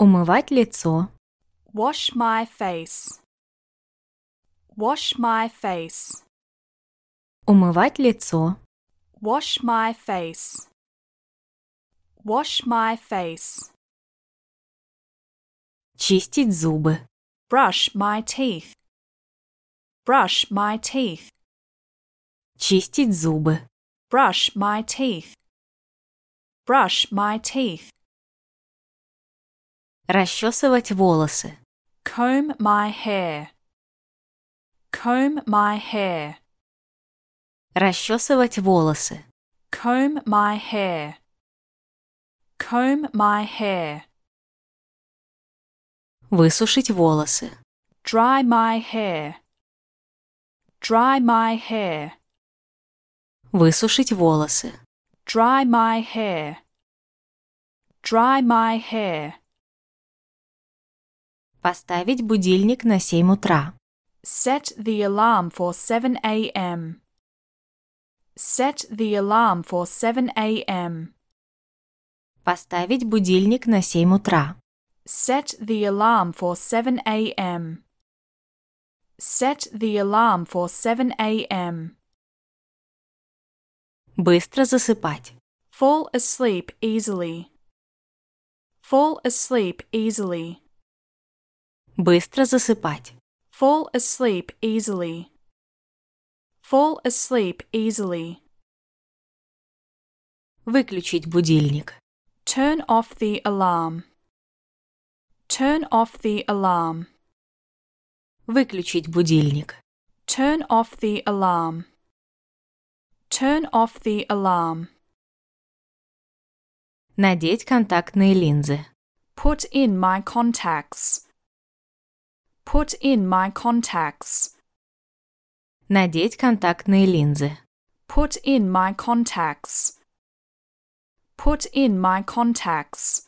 Умывать лицо. Wash my face. Wash my face. Умывать лицо. Wash my face. Wash my face. Чистить зубы. Brush my teeth. Brush my teeth. Чистить зубы. Brush my teeth. Brush my teeth. Расчесывать волосы. Comb my hair. Comb my hair. Расчесывать волосы. Comb my hair. Comb my hair. Высушить волосы. Dry my hair. Dry my hair. Высушить волосы. Dry my hair. Dry my hair. Поставить будильник на 7 утра. Set the alarm for 7 a.m. Set the alarm for 7 a.m. Поставить будильник на 7 утра. Set the alarm for 7 a.m. Set the alarm for 7 a.m. Быстро засыпать. Fall asleep easily. Fall asleep easily. Быстро засыпать. Fall asleep easily. Fall asleep easily. Выключить будильник. Turn off the alarm. Turn off the alarm. Выключить будильник. Turn off the alarm. Turn off the alarm. Надеть контактные линзы. Put in my contacts. Put in my contacts. Надеть контактные линзы. Put in my contacts. Put in my contacts.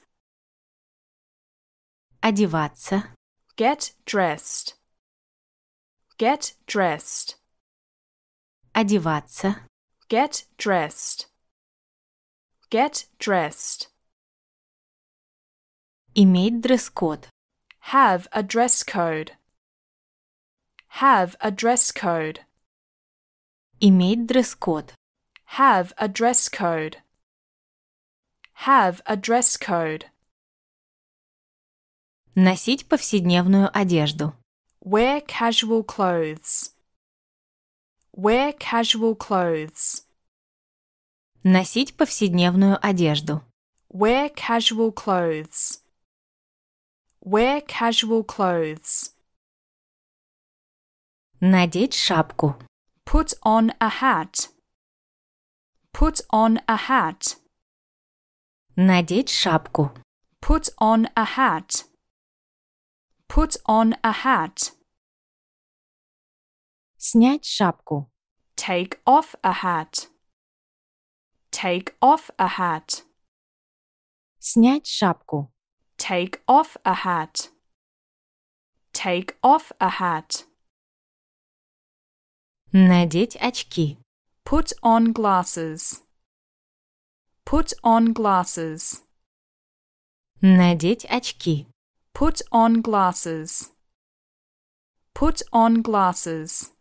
Одеваться. Get dressed. Get dressed. Одеваться. Get dressed. Get dressed. Иметь дресс-код. Have a dress code. Have a dress code. Иметь дресс Have a dress code. Have a dress code. Носить повседневную одежду. Wear casual clothes. Wear casual clothes. Носить повседневную одежду. Wear casual clothes. Wear casual clothes. Надеть шапку. Put on a hat. Put on a hat. Надеть шапку. Put on a hat. Put on a hat. Снять шапку. Take off a hat. Take off a hat. Снять шапку. Take off a hat. Take off a hat. Надеть очки. Put on glasses. Put on glasses. Надеть очки. Put on glasses. Put on glasses.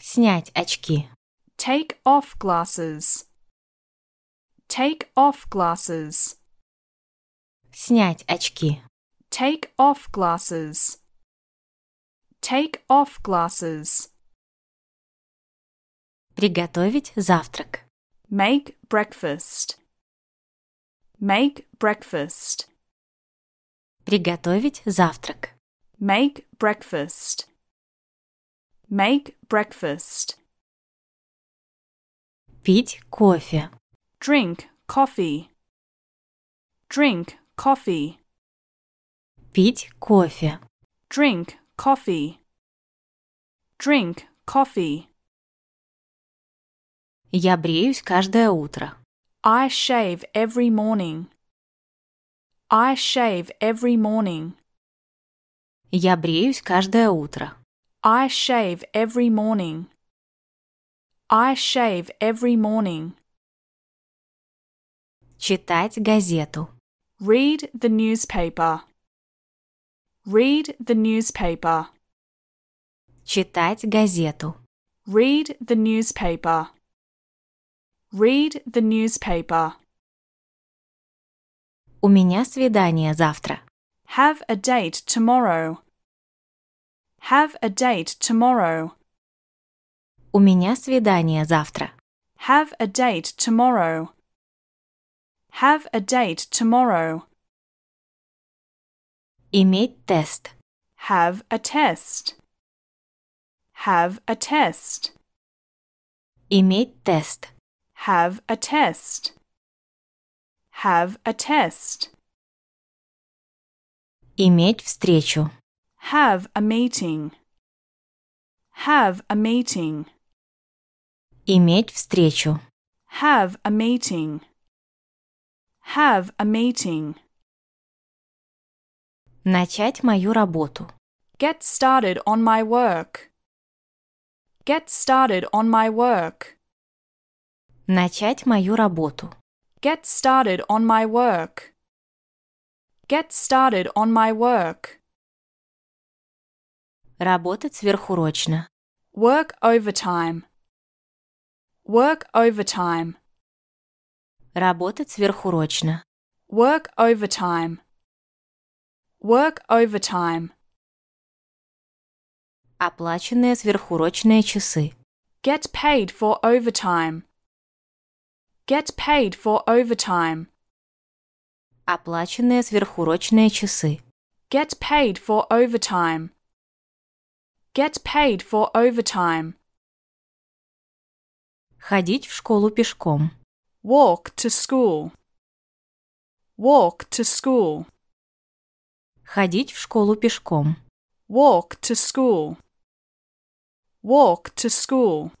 Снять очки. Take off glasses. Take off glasses. Снять очки. Take off glasses. Take off glasses. Приготовить завтрак. Make breakfast. Make breakfast. Приготовить завтрак. Make breakfast. Make breakfast. Пить кофе. Drink coffee. Drink coffee. Пить кофе. Drink coffee. Drink coffee. Я бреюсь каждое утро. I shave every morning. I shave every morning. Я бреюсь каждое утро. I shave every morning. I shave every morning. Читать газету. Read the newspaper. Read the newspaper. Читать газету. Read the newspaper. Read the newspaper. У меня свидание завтра. Have a date tomorrow. Have a date tomorrow. У меня свидание завтра. Have a date tomorrow. Have a date tomorrow. Иметь тест. Have a test. Have a test. Иметь тест. Have a test. Have a test. Иметь встречу. Have a meeting. Have a meeting. Иметь встречу. Have a meeting. Have a meeting. Начать мою работу. Get started on my work. Get started on my work. Начать мою работу. Get started on my work. Get started on my work. Работать сверхурочно. Work overtime. Work overtime. Работать сверхурочно. Work overtime. Work overtime. Оплаченные сверхурочные часы. Get paid for overtime. Get paid for overtime. Оплаченные сверхурочные часы. Get paid for overtime. Get paid for overtime. Ходить в школу пешком. Walk to school. Walk to school. Ходить в школу пешком. Walk to school. Walk to school.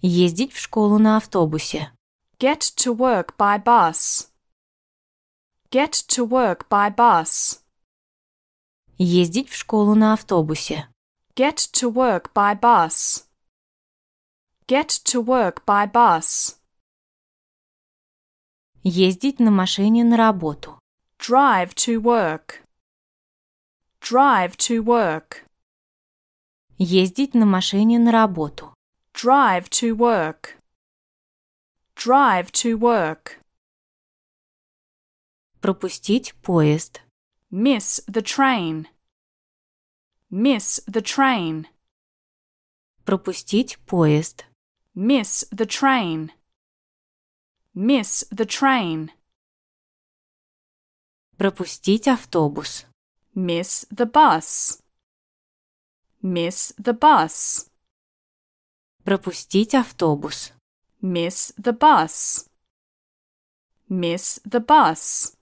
Ездить в школу на автобусе. Get to work by bus. Get to work by bus. Ездить в школу на автобусе. Get to work by bus. Get to work by bus. Ездить на машине на работу. Drive to work. Drive to work. Ездить на машине на работу. Drive to work. Drive to work. Пропустить поезд. Miss the train. Miss the train. Пропустить поезд. Miss the train. Miss the train. Пропустить автобус. Miss the bus. Miss the bus. Пропустить автобус. Miss the bus. Miss the bus.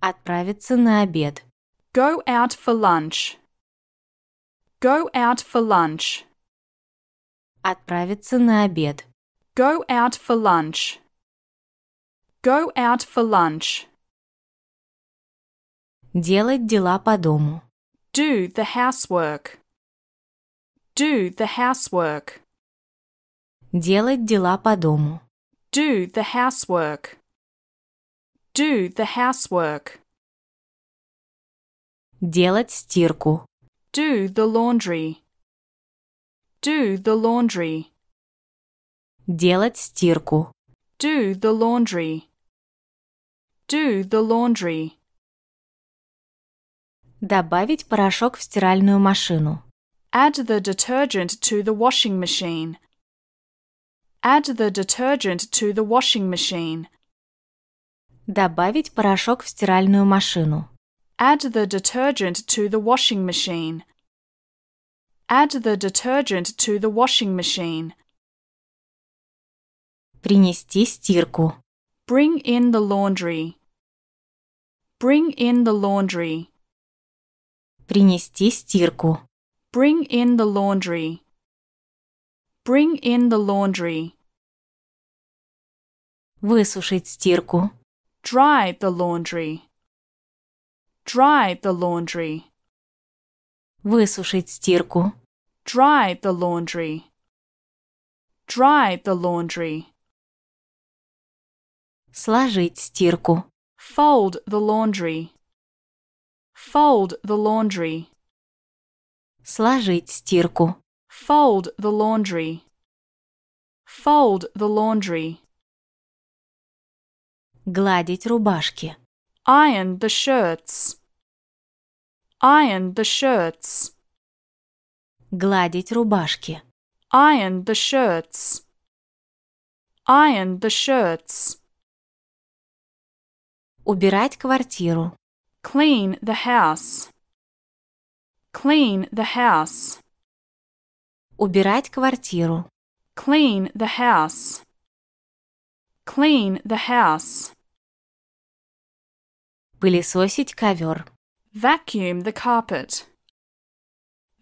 Отправиться на обед. Go out for lunch. Go out for lunch. Отправиться на обед. Go out for lunch. Go out for lunch. Делать дела по дому. Do the housework. Do the housework. Делать дела по дому. Do the housework. Do the housework. Делать стирку. Do the laundry. Do the laundry. Делать стирку. Do the laundry. Do the laundry. Добавить порошок в стиральную машину. Add the detergent to the washing machine. Add the detergent to the washing machine. Добавить порошок в стиральную машину. Add the detergent to the washing machine. Add the detergent to the washing machine. Принести стирку. Bring in the laundry. Bring in the laundry. Принести стирку. Bring in the laundry. Bring in the laundry. Высушить стирку. Dry the laundry. Dry the laundry. Высушить стирку. Dry the laundry. Dry the laundry. Сложить стирку. Fold the laundry. Fold the laundry. Сложить стирку. Fold the laundry. Fold the laundry. Гладить рубашки. Iron the shirts. Iron the shirts. Гладить рубашки. Iron the shirts. Iron the shirts. Убирать квартиру. Clean the house. Clean the house. Убирать квартиру. Clean the house. Clean the house. Пылесосить ковер. Vacuum the carpet.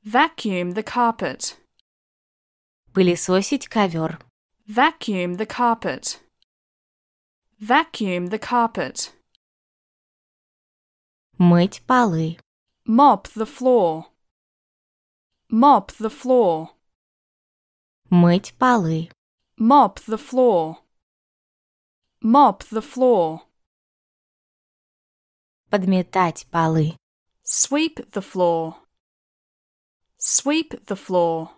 Vacuum the carpet. Пылесосить ковер. Vacuum the carpet. Vacuum the carpet. Мыть полы. Mop the floor. Mop the floor. Мыть полы. Mop the floor. Mop the floor. Подметать полы. Sweep the floor. Sweep the floor.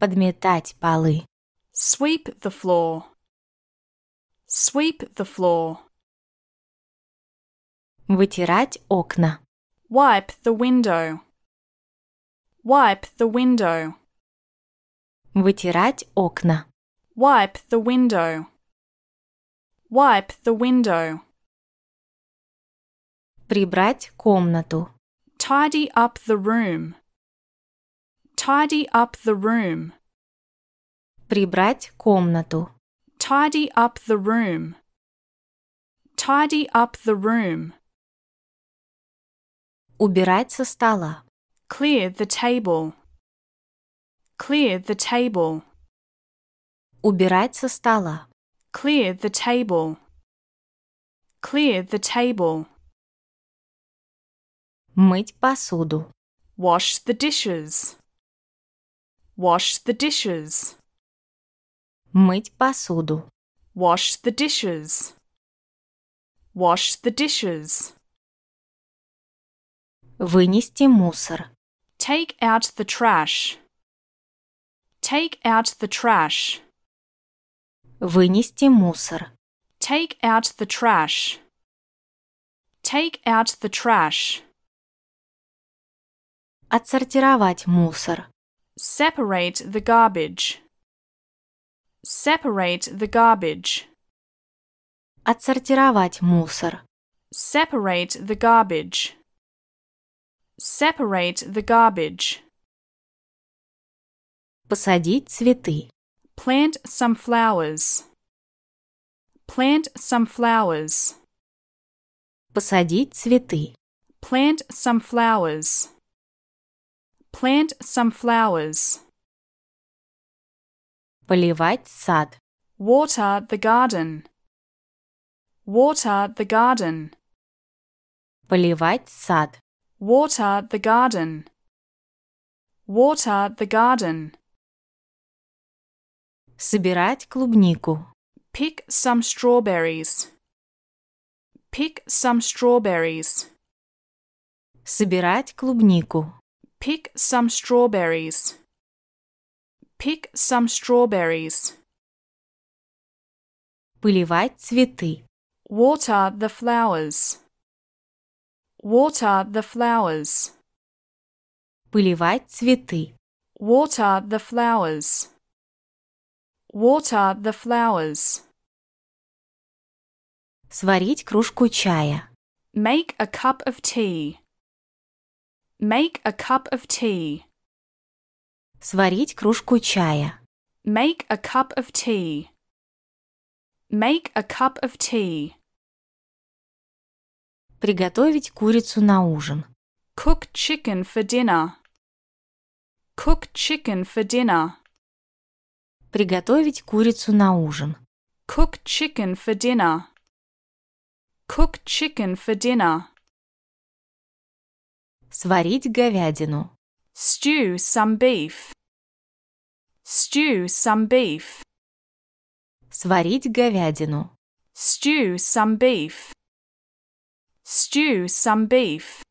Подметать полы. Sweep the floor. Sweep the floor. Вытирать окна. Wipe the window. Wipe the window. Вытирать окна. Wipe the window. Wipe the window. Прибрать комнату. Tidy up the room. Tidy up the room. Прибрать комнату. Tidy up the room. Tidy up the room. Убирать со стола. Clear the table. Clear the table. Убирать со стола. Clear the table. Clear the table. Мыть посуду. Wash the dishes. Wash the dishes. Мыть посуду. Wash the dishes. Wash the dishes. Вынести мусор. Take out the trash. Take out the trash. Вынести мусор. Take out the trash. Take out the trash. Отсортировать мусор. Separate the garbage. Separate the garbage. Отсортировать мусор. Separate the garbage. Separate the garbage. Посадить цветы. Plant some flowers. Plant some flowers. Посадить цветы. Plant some flowers. Plant some flowers. Поливать сад. Water the garden. Water the garden. Поливать сад. Water the garden. Water the garden. Собирать клубнику. Pick some strawberries. Pick some strawberries. Собирать клубнику. Pick some strawberries. Pick some strawberries. Поливать цветы. Water the flowers. Water the flowers. Поливать цветы. Water the flowers. Water the flowers. Сварить кружку чая. Make a cup of tea. Make a cup of tea. Сварить кружку чая. Make a cup of tea. Make a cup of tea. Приготовить курицу на ужин. Cook chicken for dinner. Cook chicken for dinner. Приготовить курицу на ужин. Cook chicken for dinner. Cook chicken for dinner. Сварить говядину. Stew some beef. Stew some beef. Сварить говядину. Stew some beef. Stew some beef.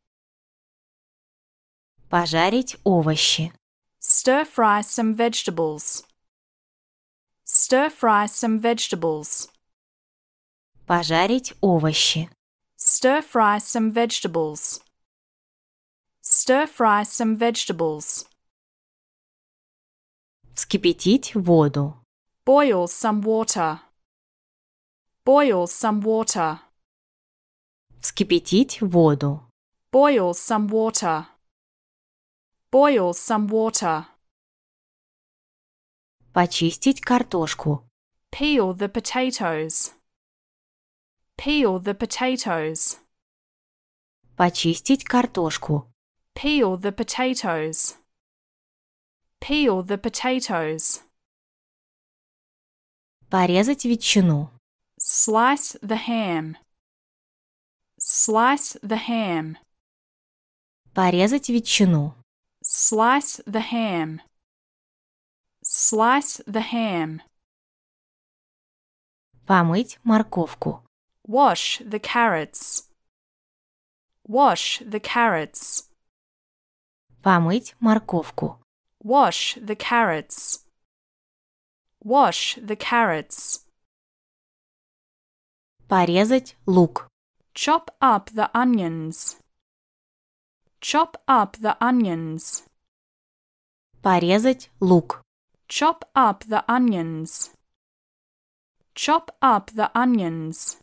Пожарить овощи. Stir fry some vegetables. Stir fry some vegetables. Пожарить овощи. Stir fry some vegetables. Stir fry some vegetables. Вскипятить воду. Boil some water. Boil some water. Вскипятить воду. Boil some water. Boil some water. Почистить картошку. Peel the potatoes. Peel the potatoes. Почистить картошку. Peel the potatoes. Peel the potatoes. Порезать ветчину. Slice the ham. Slice the ham. Порезать ветчину. Slice the ham. Slice the ham. Помыть морковку. Wash the carrots. Wash the carrots. Помыть морковку. Wash the carrots. Wash the carrots. Порезать лук. Chop up the onions. Chop up the onions. Порезать лук. Chop up the onions. Chop up the onions.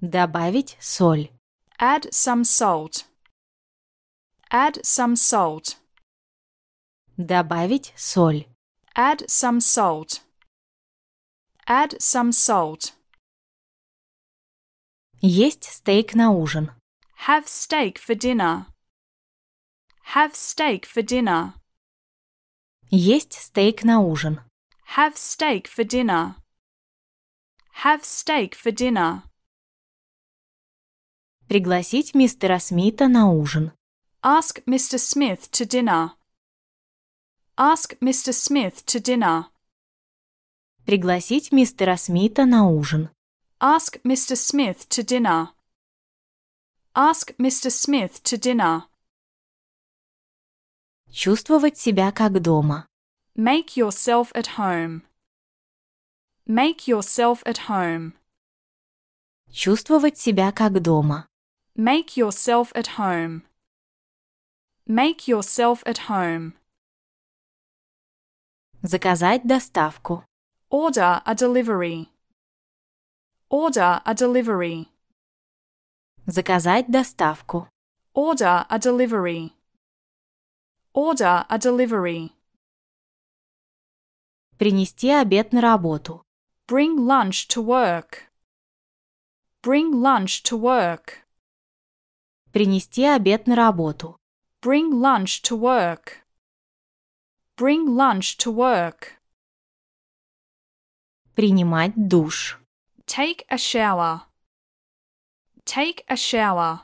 Добавить соль. Add some salt. Add some salt. Добавить соль. Add some salt. Add some salt. Есть стейк на ужин. Have steak for dinner. Have steak for dinner. Есть стейк на ужин. Have steak for dinner. Have steak for dinner. Пригласить мистера Смита на ужин. Ask Mr. Smith to dinner. Ask Mr. Smith to dinner. Пригласить мистера Смита на ужин. Ask Mr. Smith to dinner. Ask Mr. Smith to dinner. Чувствовать себя как дома. Make yourself at home. Make yourself at home. Чувствовать себя как дома. Make yourself at home. Make yourself at home. Заказать доставку. Order a delivery. Order a delivery. Заказать доставку. Order a delivery. Order a delivery. Принести обед на работу. Bring lunch to work. Bring lunch to work. Принести обед на работу. Bring lunch to work. Bring lunch to work. Принимать душ. Take a shower. Take a shower.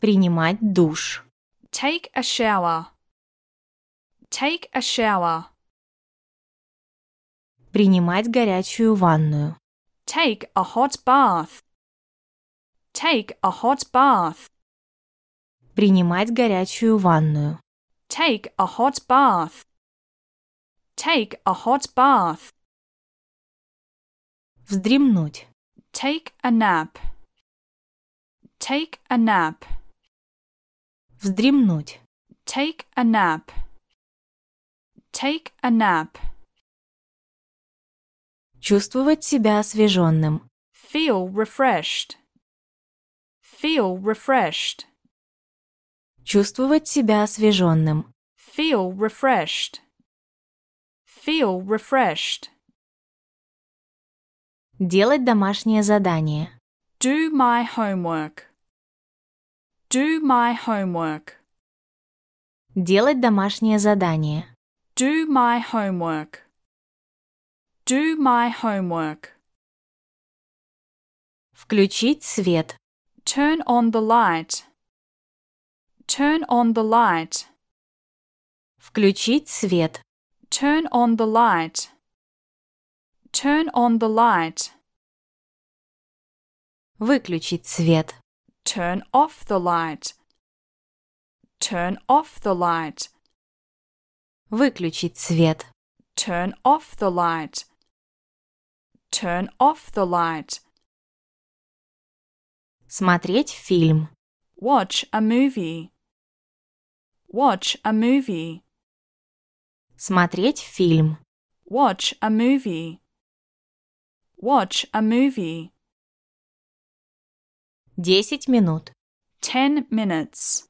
Принимать душ. Take a shower. Take a shower. Принимать горячую ванную. Take a hot bath. Take a hot bath. Принимать горячую ванную. Take a hot bath. Take a hot bath. Вздремнуть. Take a nap. Take a nap. Вздремнуть. Take a nap. Take a nap. Чувствовать себя освеженным. Feel refreshed. Feel refreshed. Чувствовать себя освеженным. Feel refreshed. Feel refreshed. Делать домашнее задание. Do my homework. Do my homework. Делать домашнее задание. Do my homework. Do my homework. Включить свет. Turn on the light. Turn on the light. Включить свет. Turn on the light. Turn on the light. Выключить свет. Turn off the light. Turn off the light. Выключить свет. Turn off the light. Turn off the light. Смотреть фильм. Watch a movie. Watch a movie. Смотреть фильм. Watch a movie. Watch a movie. Десять минут. Ten minutes.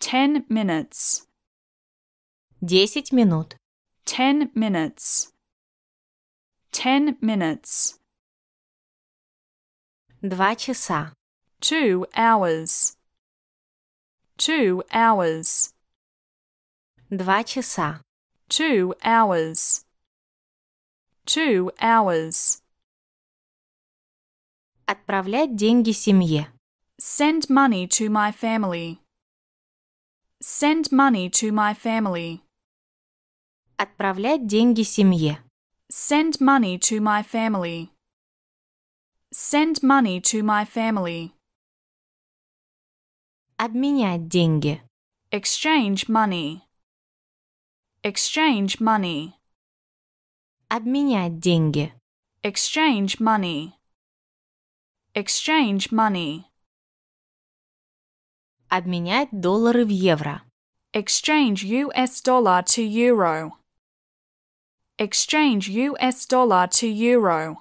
Ten minutes. Десять минут. Ten minutes. Ten minutes. Два часа. Two hours. Two hours. Два часа. Two hours. Two hours. Отправлять деньги семье. Send money to my family. Send money to my family. Отправлять деньги семье. Send money to my family. Send money to my family. Обменять деньги. Exchange money. Exchange money. Обменять деньги. Exchange money. Exchange money. Обменять доллары в евро. Exchange US dollar to euro. Exchange US dollar to euro.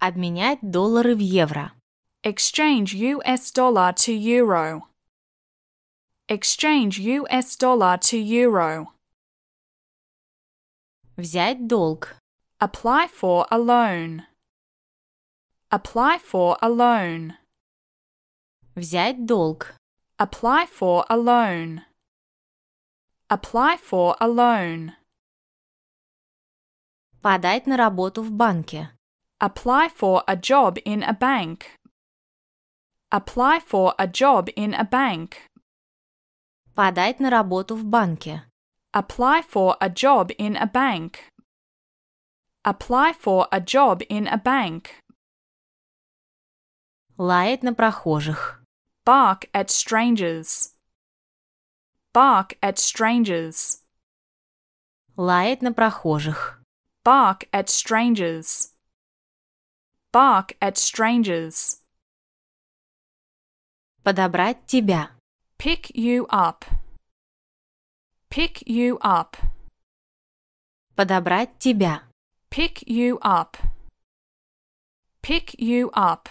Обменять доллары в евро. Exchange US dollar to euro. Exchange US dollar to euro. Взять долг. Apply for a loan. Apply for a loan. Взять долг. Apply for a loan. Apply for a loan. Подать на работу в банке. Apply for a job in a bank. Apply for a job in a bank. Подать на работу в банке. Apply for a job in a bank. Apply for a job in a bank. Лаять на прохожих. Bark at strangers. Bark at strangers. Лаять на прохожих. Bark at strangers. Bark at strangers. Подобрать тебя. Pick you up. Pick you up. Подобрать тебя. Pick you up. Pick you up.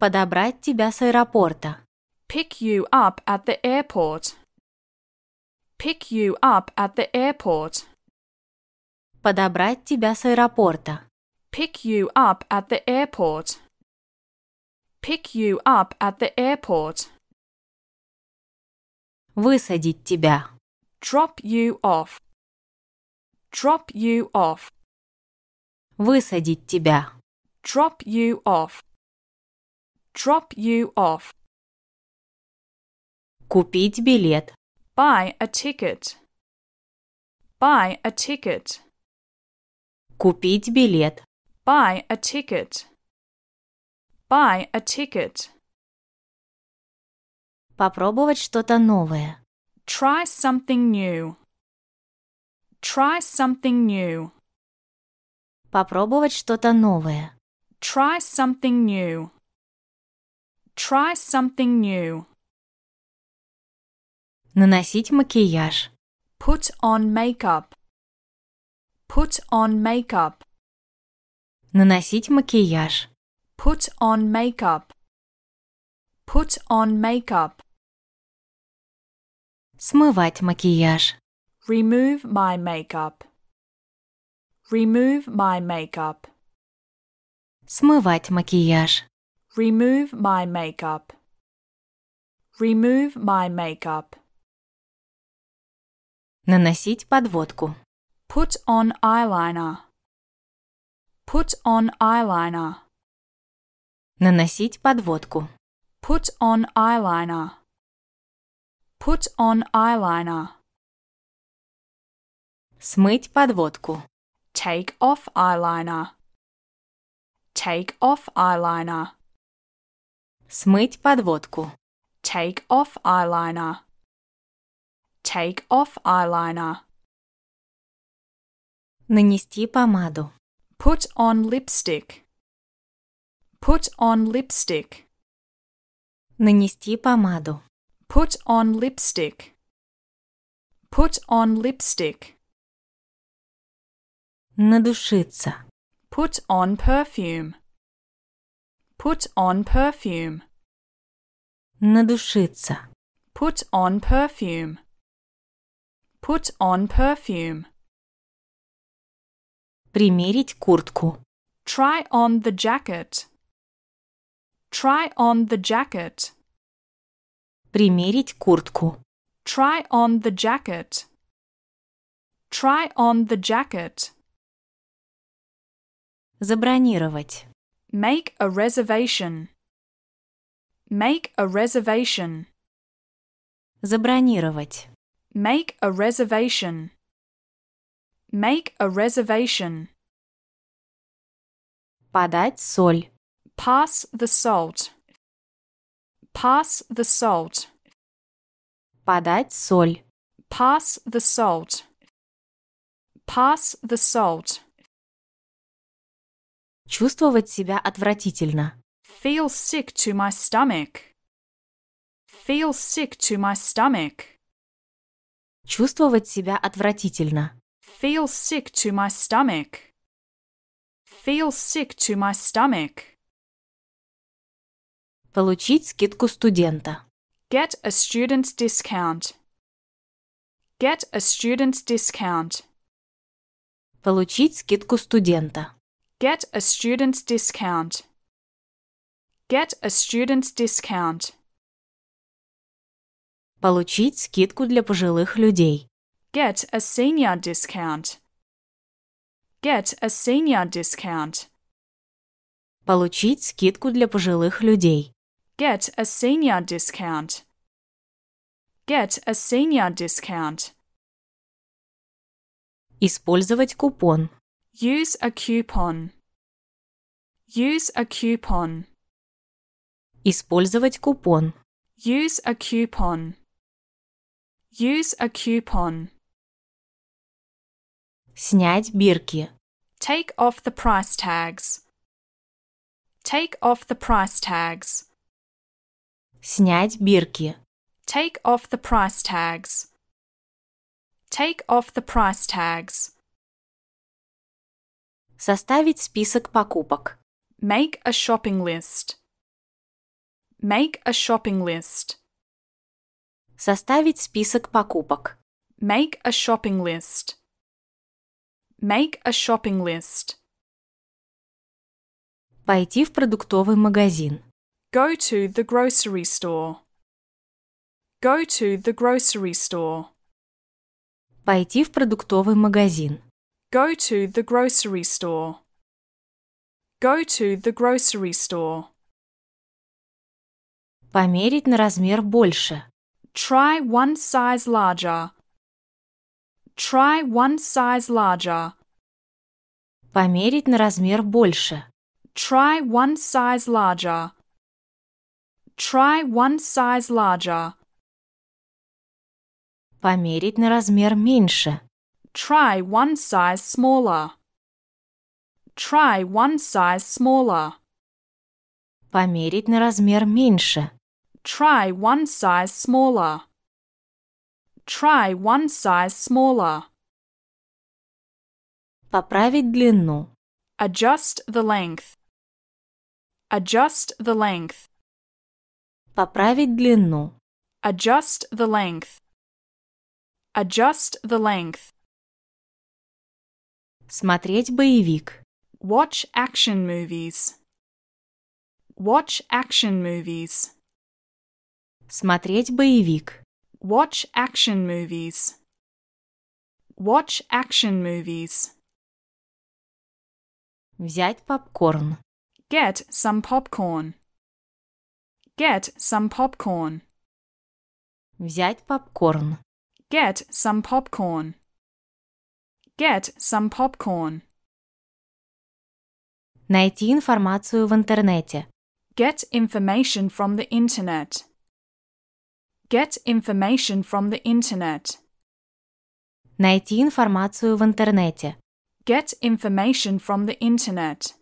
Подобрать тебя с аэропорта. Pick you up at the airport. Pick you up at the airport. Подобрать тебя с аэропорта. Pick you up at the airport pick you up at the airport. Высадить тебя. Drop you off. Drop you off. Высадить тебя. Drop you off. Drop you off. Купить билет. Buy a ticket. Buy a ticket. Купить билет. Buy a ticket. Buy a ticket. Попробовать что-то новое. Try something new. Try something new. Попробовать что-то новое. Try something new. Try something new. Наносить макияж. Put on makeup. Put on makeup. Наносить макияж. Put on makeup. Put on makeup. Смывать макияж. Remove my makeup. Remove my makeup. Смывать макияж. Remove my makeup. Remove my makeup. Наносить подводку. Put on eyeliner. Put on eyeliner. Наносить подводку. Put on eyeliner. Put on eyeliner. Смыть подводку. Take off eyeliner. Take off eyeliner. Смыть подводку. Take off eyeliner. Take off eyeliner. Нанести помаду. Put on lipstick. Put on lipstick. Нанести помаду. Put on lipstick. Put on lipstick. Надушиться. Put on perfume. Put on perfume. Надушиться. Put on perfume. Put on perfume. Примерить куртку. Try on the jacket. Try on the jacket. Примерить куртку. Try on the jacket. Try on the jacket. Забронировать. Make a reservation. Make a reservation. Забронировать. Make a reservation. Make a reservation. Подать соль. Pass the salt. Pass the salt. Подать соль. Pass the salt. Pass the salt. Чувствовать себя отвратительно. Feel sick to my stomach. Feel sick to my stomach. Чувствовать себя отвратительно. Feel sick to my stomach. Feel sick to my stomach. Получить скидку студента. Get a student discount. Get a student discount. Получить скидку студента. Get a student discount. Get a student discount. Получить скидку для пожилых людей. Get a senior discount. Get a senior discount. Получить скидку для пожилых людей. Get a senior discount. Get a senior discount. Использовать купон. Use a coupon. Use a coupon. Использовать купон. Use a coupon. Use a coupon. Снять бирки. Take off the price tags. Take off the price tags. Снять бирки. Take off the price tags. Take off the price tags. Составить список покупок. Make a shopping list. Make a shopping list. Составить список покупок. Make a shopping list. Make a shopping list. Пойти в продуктовый магазин. Go to the grocery store. Go to the grocery store. Пойти в продуктовый магазин. Go to the grocery store. Go to the grocery store. Померить на размер больше. Try one size larger. Try one size larger. Померить на размер больше. Try one size larger. Try one size larger. Померить на размер меньше. Try one size smaller. Try one size smaller. Померить на размер меньше. Try one size smaller. Try one size smaller. Поправить длину. Adjust the length. Adjust the length. Поправить длину. Adjust the length. Adjust the length. Смотреть боевик. Watch action movies. Watch action movies. Смотреть боевик. Watch action movies. Watch action movies. Взять попкорн. Get some popcorn. Get some popcorn. Взять попкорн. Get some popcorn. Get some popcorn. Найти информацию в интернете. Get information from the internet. Get information from the internet. Найти информацию в интернете. Get information from the internet.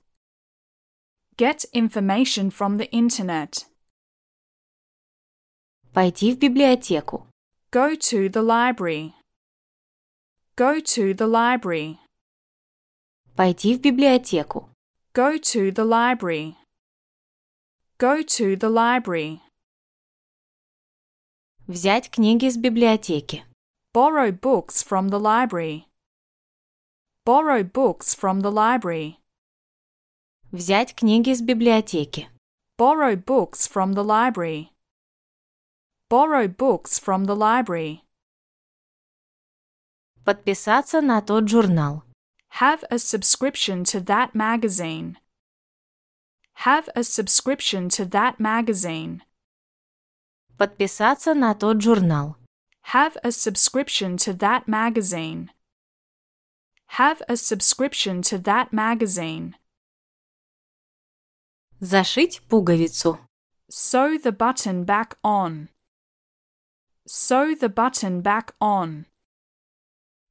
Get information from the internet. Пойти в библиотеку. Go to the library. Go to the library. Пойти в библиотеку. Go to the library. Go to the library. Взять книги с библиотеки. Borrow books from the library. Borrow books from the library. Взять книги с библиотеки. Borrow books from the library. Borrow books from the library. Подписаться на тот журнал. Have a subscription to that magazine. Have a subscription to that magazine. Подписаться на тот журнал. Have a subscription to that magazine. Have a subscription to that magazine. Зашить пуговицу. Sew the button back on. Sew the button back on.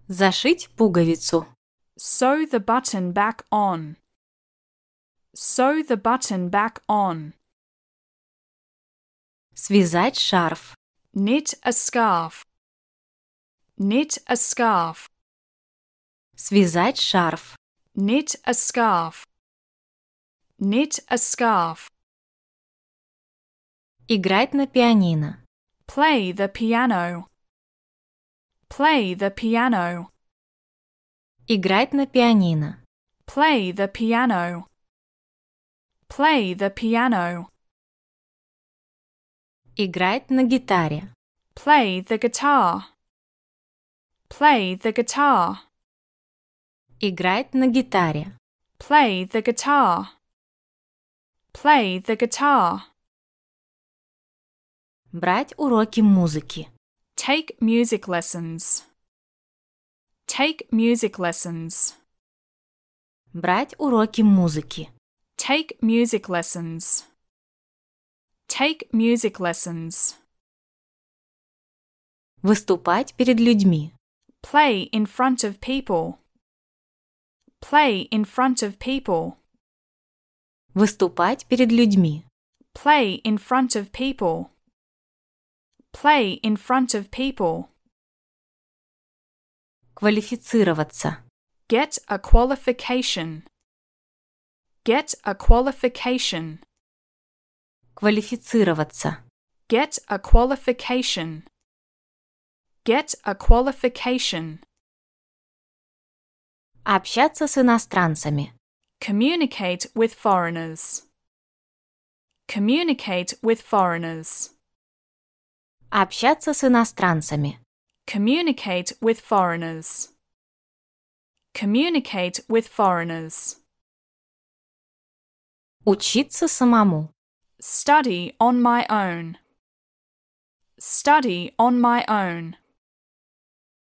Зашить пуговицу. Sew the button back on. Sew the button back on. Связать шарф. Knit a scarf. Knit a scarf. Связать шарф. Knit a scarf. Knit a scarf. Играть на пианино. Play the piano. Play the piano. Играть на пианино. Play the piano. Play the piano. Играть на гитаре. Play the guitar. Play the guitar. Играть на гитаре. Play the guitar. Play the guitar. Брать уроки музыки. Take music lessons. Take music lessons. Брать уроки музыки. Take music lessons. Take music lessons. Выступать перед людьми. Play in front of people. Play in front of people. Выступать перед людьми. Play in front of people. Play in front of people. Квалифицироваться. Get a qualification. Get a qualification. Квалифицироваться. Get a qualification. Get a qualification. Общаться с иностранцами. Communicate with foreigners. Communicate with foreigners. Общаться с иностранцами. Communicate with foreigners. Communicate with foreigners. Учиться самому. Study on my own. Study on my own.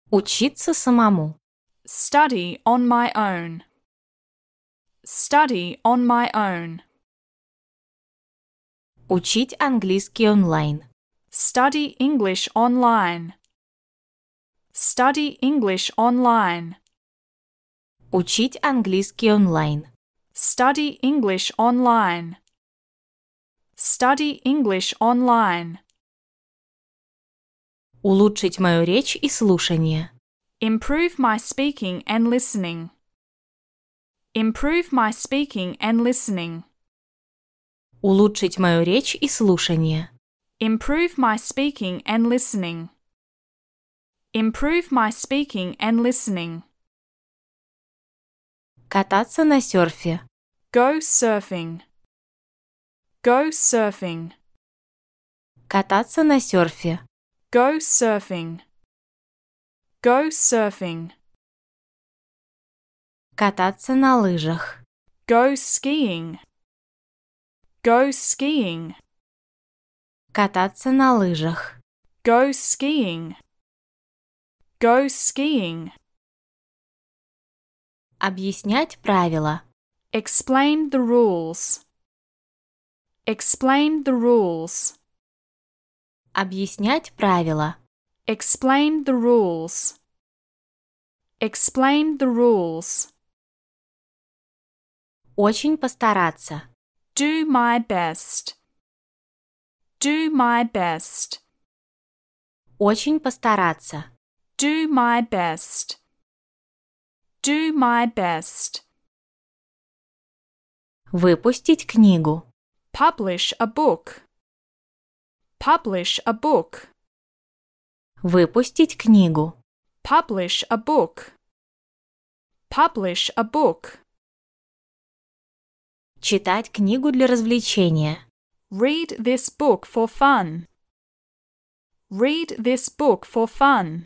Учиться самому. Study on my own. Study on my own. Учить английский онлайн. Study English online. Study English online. Учить английский онлайн. Study English online. Study English online. Улучшить мою речь и слушание. Improve my speaking and listening. Improve my speaking and listening. Улучшить мою речь и слушание. Improve my speaking and listening. Improve my speaking and listening. Кататься на серфе. Go surfing. Go surfing. Кататься на серфе. Go surfing. Go surfing. Кататься на лыжах. Go skiing. Go skiing. Кататься на лыжах. Go skiing. Go skiing. Объяснять правила. Explain the rules. Explain the rules. Объяснять правила. Explain the rules. Explain the rules. Очень постараться. Do my best do my best. Очень постараться. Do my best. Do my best. Выпустить книгу. Publish a book. Publish a book. Выпустить книгу. Publish a book. Publish a book. Читать книгу для развлечения. Read this book for fun. Read this book for fun.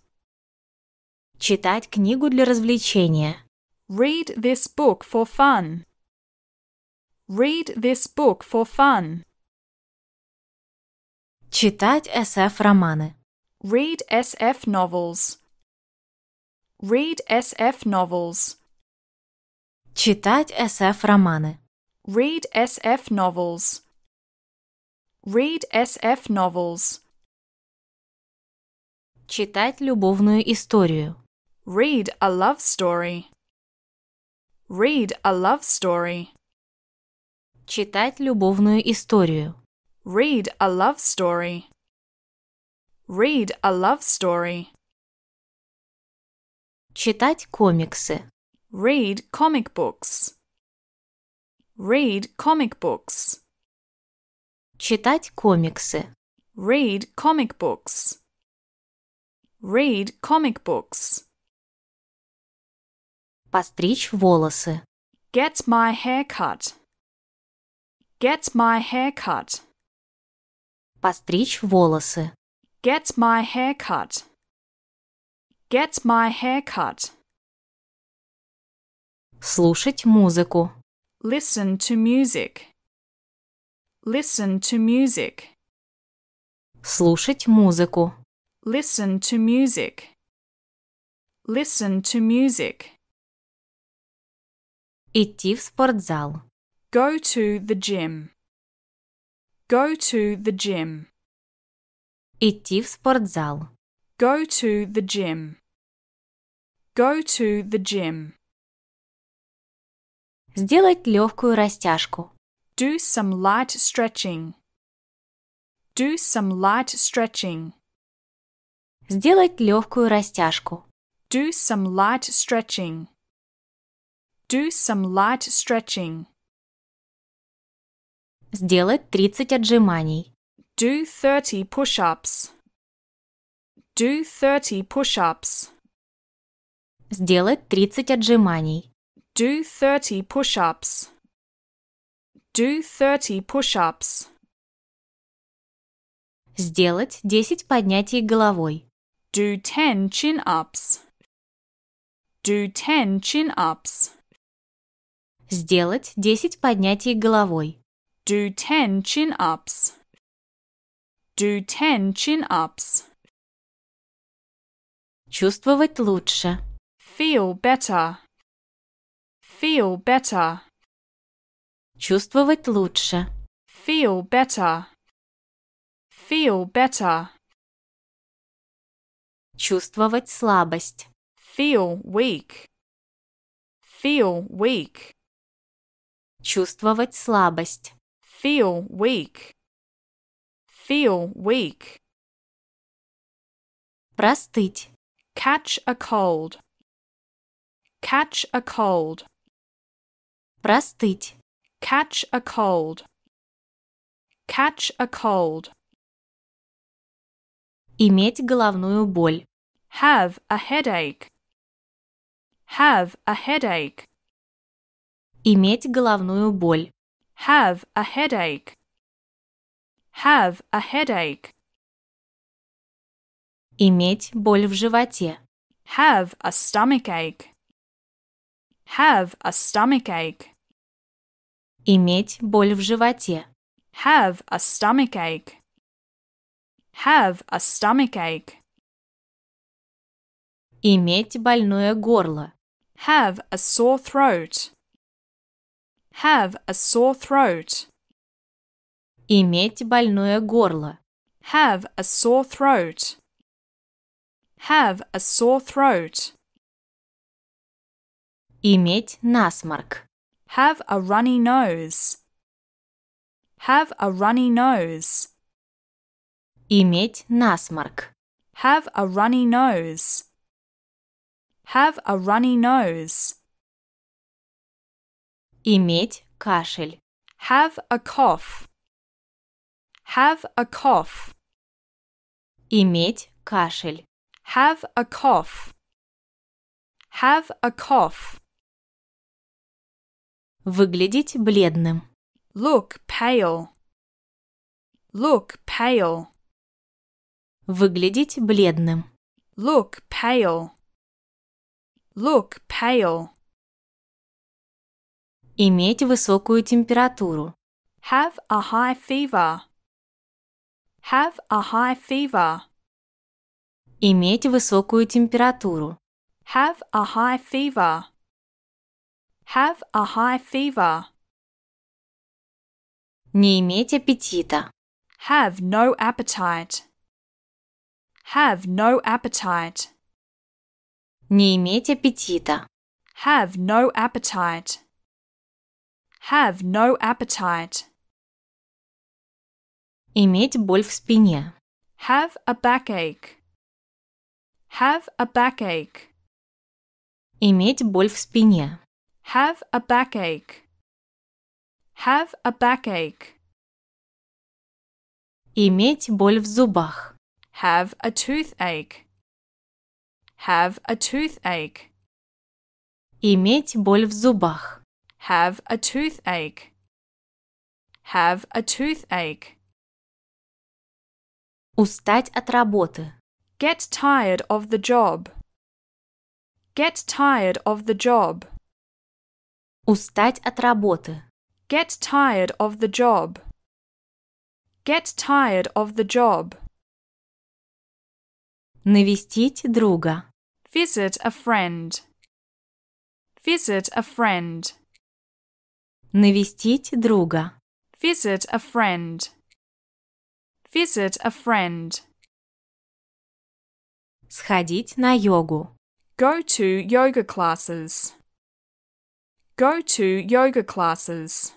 Читать книгу для развлечения. Read this book for fun. Read this book for fun. Читать SF-романы. Read SF novels. Read SF novels. Читать SF-романы. Read SF novels. Read SF novels. Читать любовную историю. Read a love story. Read a love story. Читать любовную историю. Read a love story. Read a love story. Читать комиксы. Read comic books. Read comic books. Читать комиксы. Read comic books. Read comic books. Постричь волосы. Get my hair cut. Get my hair cut. Постричь волосы. Get my hair cut. Get my hair cut. Слушать музыку. Listen to music. Listen to music. Слушать музыку. Listen to music. Listen to music. Идти в спортзал. Go to the gym. Go to the gym. Идти в спортзал. Go to the gym. Go to the gym. Сделать легкую растяжку. Do some light stretching. Do some light stretching. Сделать легкую растяжку. Do some light stretching. Do some light stretching. Сделать 30 отжиманий. Do 30 push-ups. Do 30 push-ups. Сделать 30 отжиманий. Do 30 push-ups. Do 30 push-ups. Сделать 10 поднятий головой. Do 10 chin-ups. Do 10 chin-ups. Сделать 10 поднятий головой. Do 10 chin-ups. Do 10 chin-ups. Чувствовать лучше. Feel better. Feel better. Чувствовать лучше. Feel better. Feel better. Чувствовать слабость. Feel weak. Feel weak. Чувствовать слабость. Feel weak. Feel weak. Простыть. Catch a cold. Catch a cold. Простыть. Catch a cold. Catch a cold. Иметь головную боль. Have a headache. Have a headache. Иметь головную боль. Have a headache. Have a headache. Иметь боль в животе. Have a stomach ache. Have a stomach ache. Иметь боль в животе. Have a stomach ache. Have a stomach ache. Иметь больное горло. Have a sore throat. Have a sore throat. Иметь больное горло. Have a sore throat. Have a sore throat. Иметь насморк. Have a runny nose. Have a runny nose. Иметь насморк. Have a runny nose. Have a runny nose. Иметь кашель. Have a cough. Have a cough. Иметь кашель. Have a cough. Have a cough. Выглядеть бледным. Look pale. Look pale. Выглядеть бледным. Look pale. Look pale. Иметь высокую температуру. Have a high fever. Have a high fever. Иметь высокую температуру. Have a high fever. have a high fever. Не иметь аппетита. Have no appetite. Have no appetite. Не иметь аппетита. Have no appetite. Have no appetite. Иметь боль в спине. Have a backache. Have a backache. Иметь боль в спине. Have a backache. Have a backache. Иметь боль в зубах. Have a toothache. Have a toothache. Иметь боль в зубах. Have a toothache. Have a toothache. Устать от работы. Get tired of the job. Get tired of the job. Устать от работы. Get tired of the job. Get tired of the job. Навестить друга. Visit a friend. Visit a friend. Навестить друга. Visit a friend. Visit a friend. Сходить на йогу. Go to yoga classes. Go to yoga classes.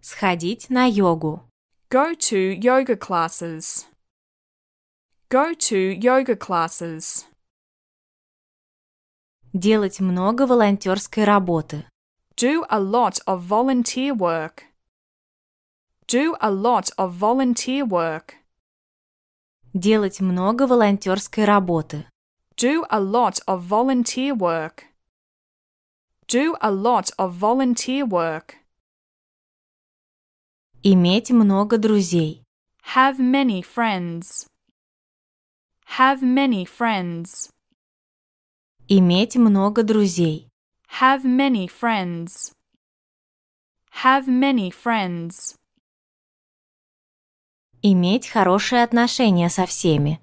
Сходить на йогу. Go to yoga classes. Go to yoga classes. Делать много волонтерской работы. Do a lot of volunteer work. Do a lot of volunteer work. Делать много волонтерской работы. Do a lot of volunteer work. Do a lot of volunteer work. Иметь много друзей. Have many friends. Have many friends. Иметь много друзей. Have many friends. Have many friends. Иметь хорошие отношения со всеми.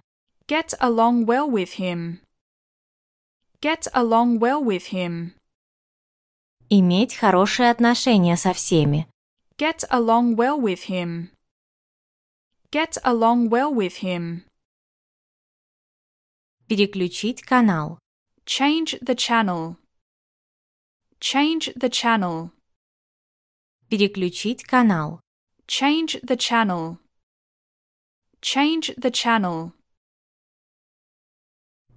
Get along well with him. Get along well with him. Иметь хорошие отношения со всеми. Get along well with him. Get along well with him. Переключить канал. Change the channel. Change the channel. Переключить канал. Change the channel. Change the channel.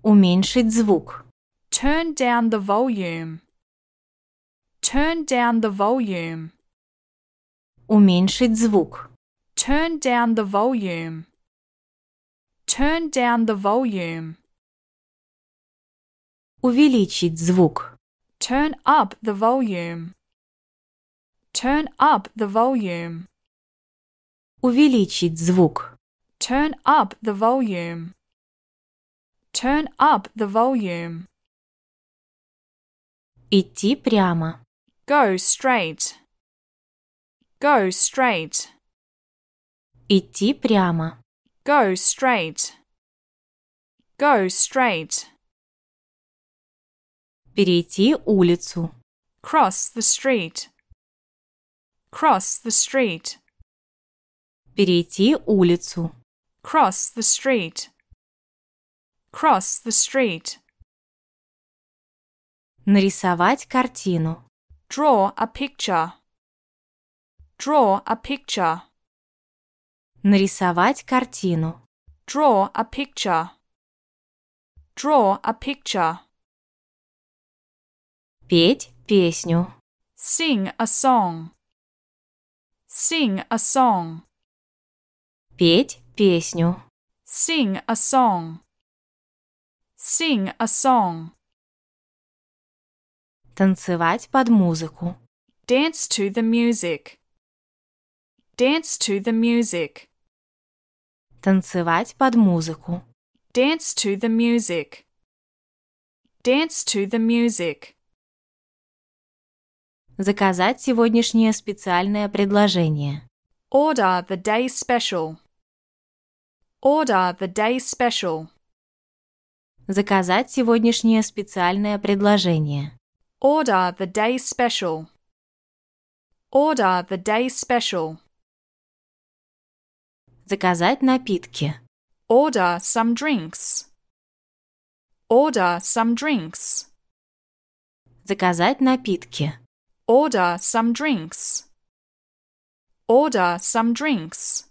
Уменьшить звук. Turn down the volume. Turn down the volume. Уменьшить звук. Turn down the volume. Turn down the volume. Увеличить звук. Turn up the volume. Turn up the volume. Увеличить звук. Turn up the volume. Turn up the volume. Идти прямо. Go straight. Go straight. Идти прямо. Go straight. Go straight. Перейти улицу. Cross the street. Cross the street. Перейти улицу. Cross the street. Cross the street. Нарисовать картину. Draw a picture. Draw a picture. Нарисовать картину. Draw a picture. Draw a picture. Петь песню. Sing a song. Sing a song. Петь песню. Sing a song. Sing a song. Танцевать под музыку. Dance to the music. Dance to the music. Танцевать под музыку. Dance to the music. Dance to the music. Заказать сегодняшнее специальное предложение. Order the day special. Order the day special. Заказать сегодняшнее специальное предложение. Order the day special. Order the day special. Заказать напитки. Order some drinks. Order some drinks. Заказать напитки. Order some drinks. Order some drinks.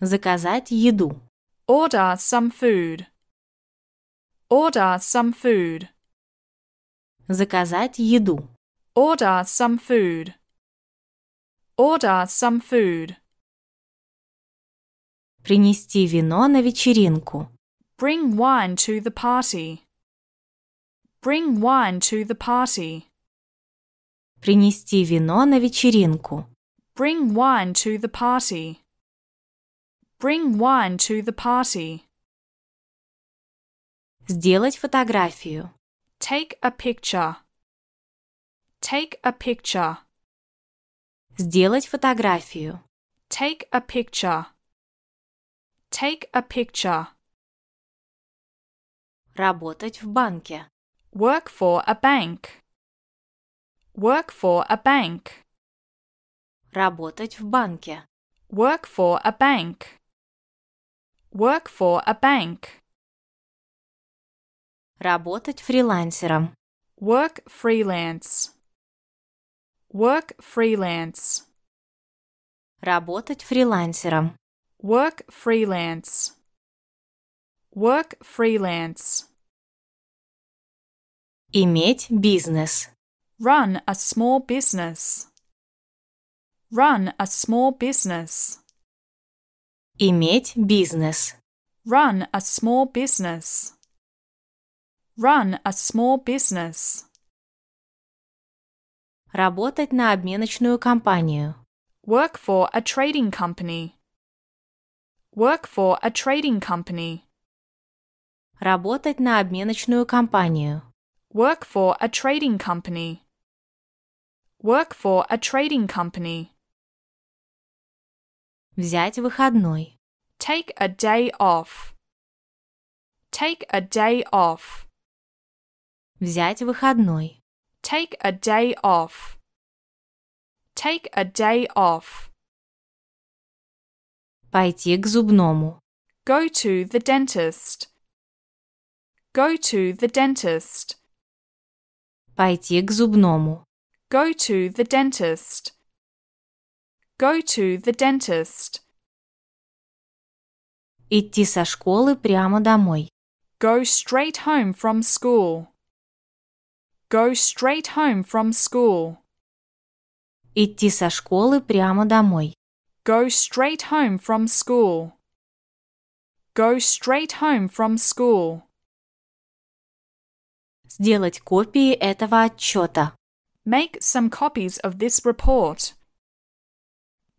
Заказать еду. Order some food. Order some food. Заказать еду. Order some food. Order some food. Принести вино на вечеринку. Bring wine to the party. Bring wine to the party. Принести вино на вечеринку. Bring wine to the party. Bring wine to the party. Сделать фотографию. Take a picture. Take a picture. Сделать фотографию. Take a picture. Take a picture. Работать в банке. Work for a bank. Work for a bank. Работать в банке. Work for a bank. Work for a bank. Работать фрилансером. Work freelance. Work freelance. Работать фрилансером. Work freelance. Work freelance. Иметь бизнес. Run a small business. Run a small business. Иметь бизнес. Run a small business. Run a small business. Работать на обменочную компанию. Work for a trading company. Work for a trading company. Работать на обменочную компанию. Work for a trading company. Work for a trading company. Взять выходной. Take a day off. Take a day off. Взять выходной. Take a day off. Take a day off. Пойти к зубному. Go to the dentist. Go to the dentist. Пойти к зубному. Go to the dentist. Go to the dentist. Идти со школы прямо домой. Go straight home from school. Go straight home from school. Идти со школы прямо домой. Go straight home from school. Go straight home from school. Сделать копии этого отчета. Make some copies of this report.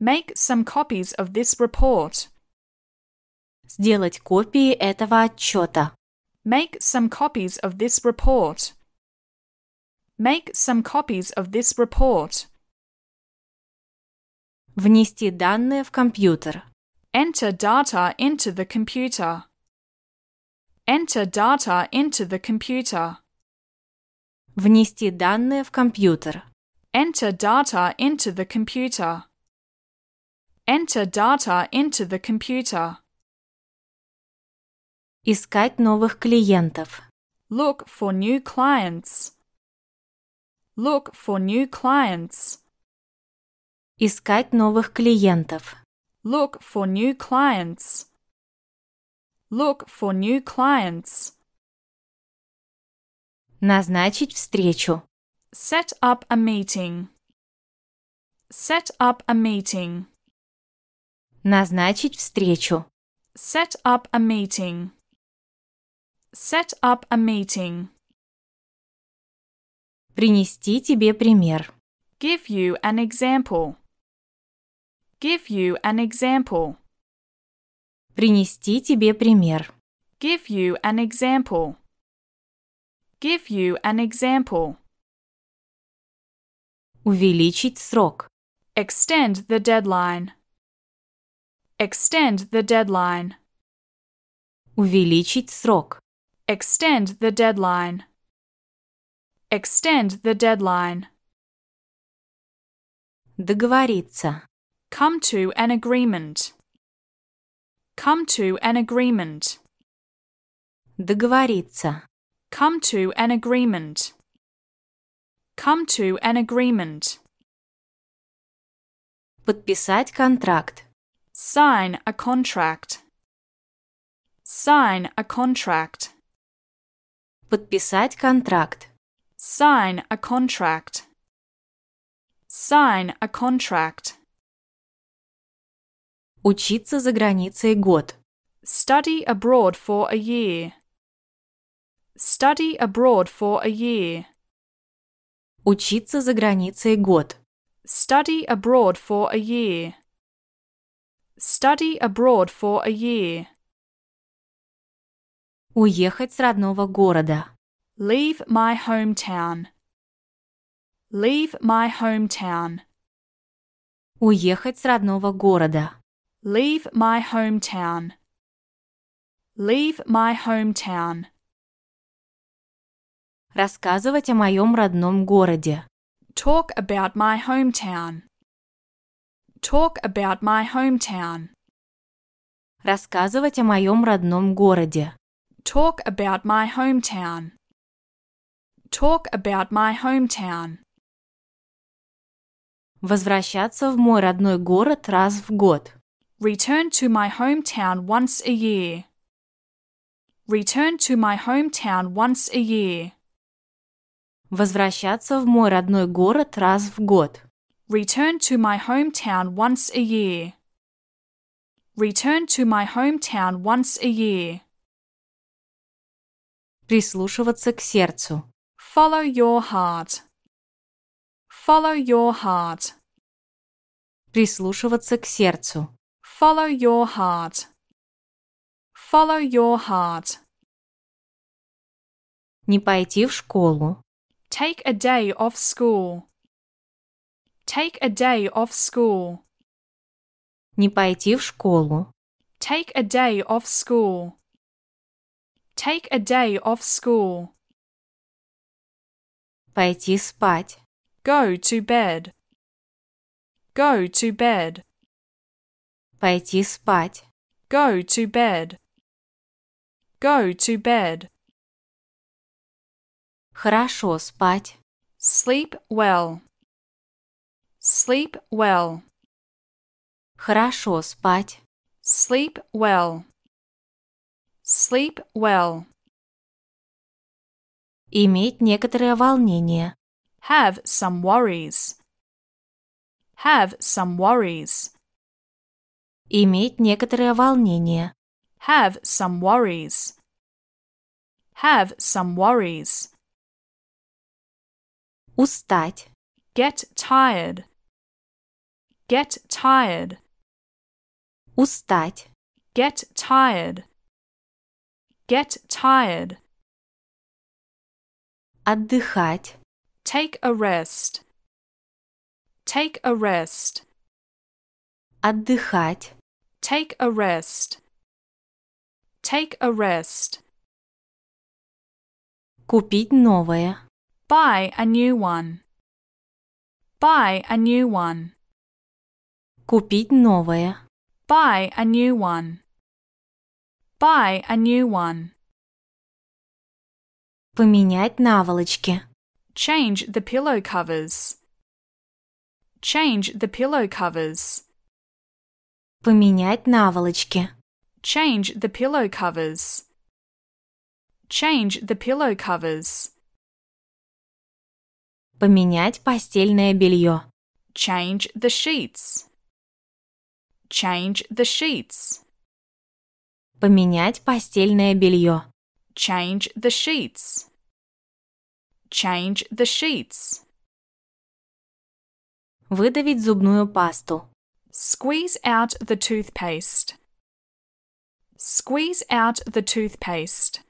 Make some copies of this report. Сделать копии этого отчета. Make some copies of this report. Make some copies of this report. Внести данные в компьютер. Enter data into the computer. Enter data into the computer. Внести данные в компьютер. Enter data into the computer. Enter data into the computer. Искать новых клиентов. Look for new clients. Look for new clients. Искать новых клиентов. Look for new clients. Look for new clients. Назначить встречу. Set up a meeting. Set up a meeting. Назначить встречу. Set up a meeting. Set up a meeting. Принести тебе пример. Give you an example. Give you an example. Принести тебе пример. Give you an example. Give you an example. Увеличить срок. Extend the deadline. Extend the deadline. Увеличить срок. Extend the deadline. Extend the deadline. Договориться. Come to an agreement. Come to an agreement. Договориться. Come to an agreement. Come to an agreement. Подписать контракт. Sign a contract. Sign a contract. Подписать контракт. Sign a contract. Sign a contract. Учиться за границей год. Study abroad for a year. Study abroad for a year. Учиться за границей год. Study abroad for a year. Study abroad for a year. Уехать с родного города. Leave my hometown. Leave my hometown. Уехать с родного города. Leave my hometown. Leave my hometown. Рассказывать о моем родном городе. Talk about my hometown. Talk about my hometown. Рассказывать о моем родном городе. Talk about my hometown talk about my hometown. Возвращаться в мой родной город раз в год. Return to my hometown once a year. Return to my hometown once a year. Возвращаться в мой родной город раз в год. Return to my hometown once a year. Return to my hometown once a year. Прислушиваться к сердцу. Follow your heart. Follow your heart. Прислушиваться к сердцу. Follow your heart. Follow your heart. Не пойти в школу. Take a day off school. Take a day off school. Не пойти в школу. Take a day off school. Take a day off school. Пойти спать. Go to bed. Go to bed. Пойти спать. Go to bed. Go to bed. Хорошо спать. Sleep well. Sleep well. Хорошо спать. Sleep well. Sleep well. Иметь некоторое волнение. Have some worries. Have some worries. Иметь некоторое волнение. Have some worries. Have some worries. Устать. Get tired. Get tired. Устать. Get tired. Get tired. Отдыхать. Take a rest. Take a rest. Отдыхать. Take a rest. Take a rest. Купить новое. Buy a new one. Buy a new one. Купить новое. Buy a new one. Buy a new one. Поменять наволочки. Change the pillow covers. Change the pillow covers. Поменять наволочки. Change the pillow covers. Change the pillow covers. Поменять постельное белье. Change the sheets. Change the sheets. Поменять постельное белье. Change the sheets. Change the sheets. Видавіть зубную пасту. Squeeze out the toothpaste. Squeeze out the toothpaste.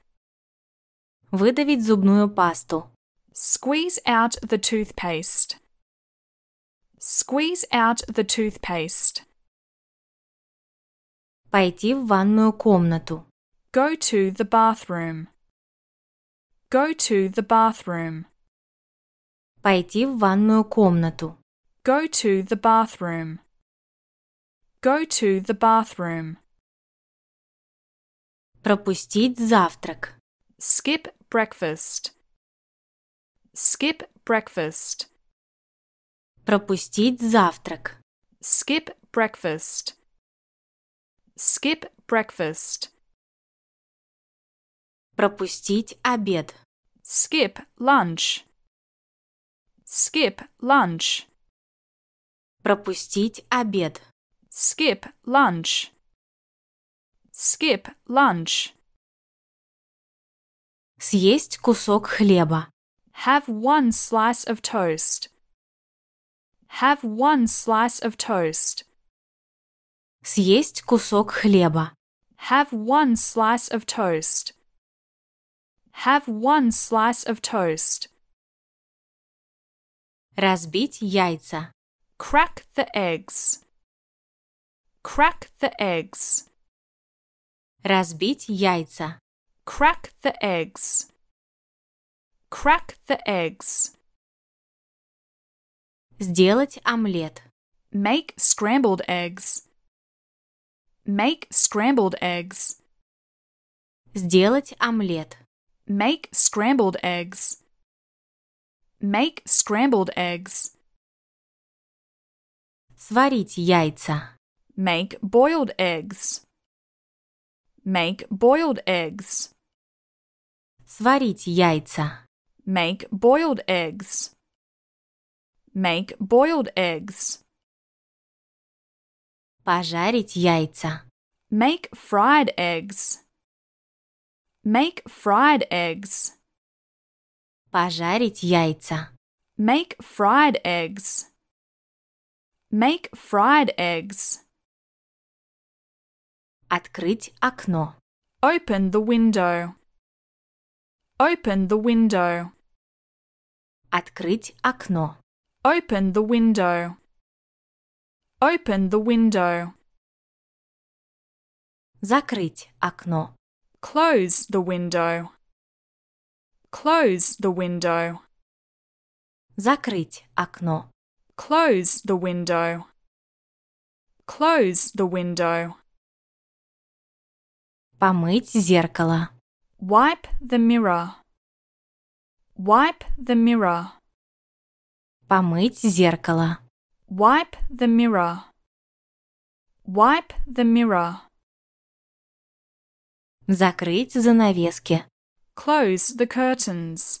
Видавіть зубную пасту. Squeeze out the toothpaste. Squeeze out the toothpaste. Пойти в ванную комнату. Go to the bathroom. Go to the bathroom. Пойти в ванную комнату. Go to the bathroom. Go to the bathroom. Пропустить завтрак. Skip breakfast. Skip breakfast. Пропустить завтрак. Skip breakfast. Skip breakfast. Пропустить обед. Skip lunch. Skip lunch. Пропустить обед. Skip lunch. Skip lunch. Съесть кусок хлеба. Have one slice of toast. Have one slice of toast. Съесть кусок хлеба. Have one slice of toast. Have one slice of toast. Разбить яйца. Crack the eggs. Crack the eggs. Разбить яйца. Crack the eggs. Crack the eggs. Сделать омлет. Make scrambled eggs. Make scrambled eggs. Сделать омлет. Make scrambled eggs. Make scrambled eggs. Сварить яйца. Make boiled eggs. Make boiled eggs. Сварить яйца. Make boiled eggs. Make boiled eggs. Пожарить яйца. Make fried eggs. Make fried eggs. Пожарить яйца. Make fried eggs. Make fried eggs. Открыть окно. Open the window. Open the window. Открыть окно. Open the window. Open the window. Закрыть окно. Close the window. Close the window. Закрыть окно. Close the window. Close the window. Помыть зеркало. Wipe the mirror. Wipe the mirror. Помыть зеркало. Wipe the mirror. Wipe the mirror. Закрыть занавески. Close the curtains.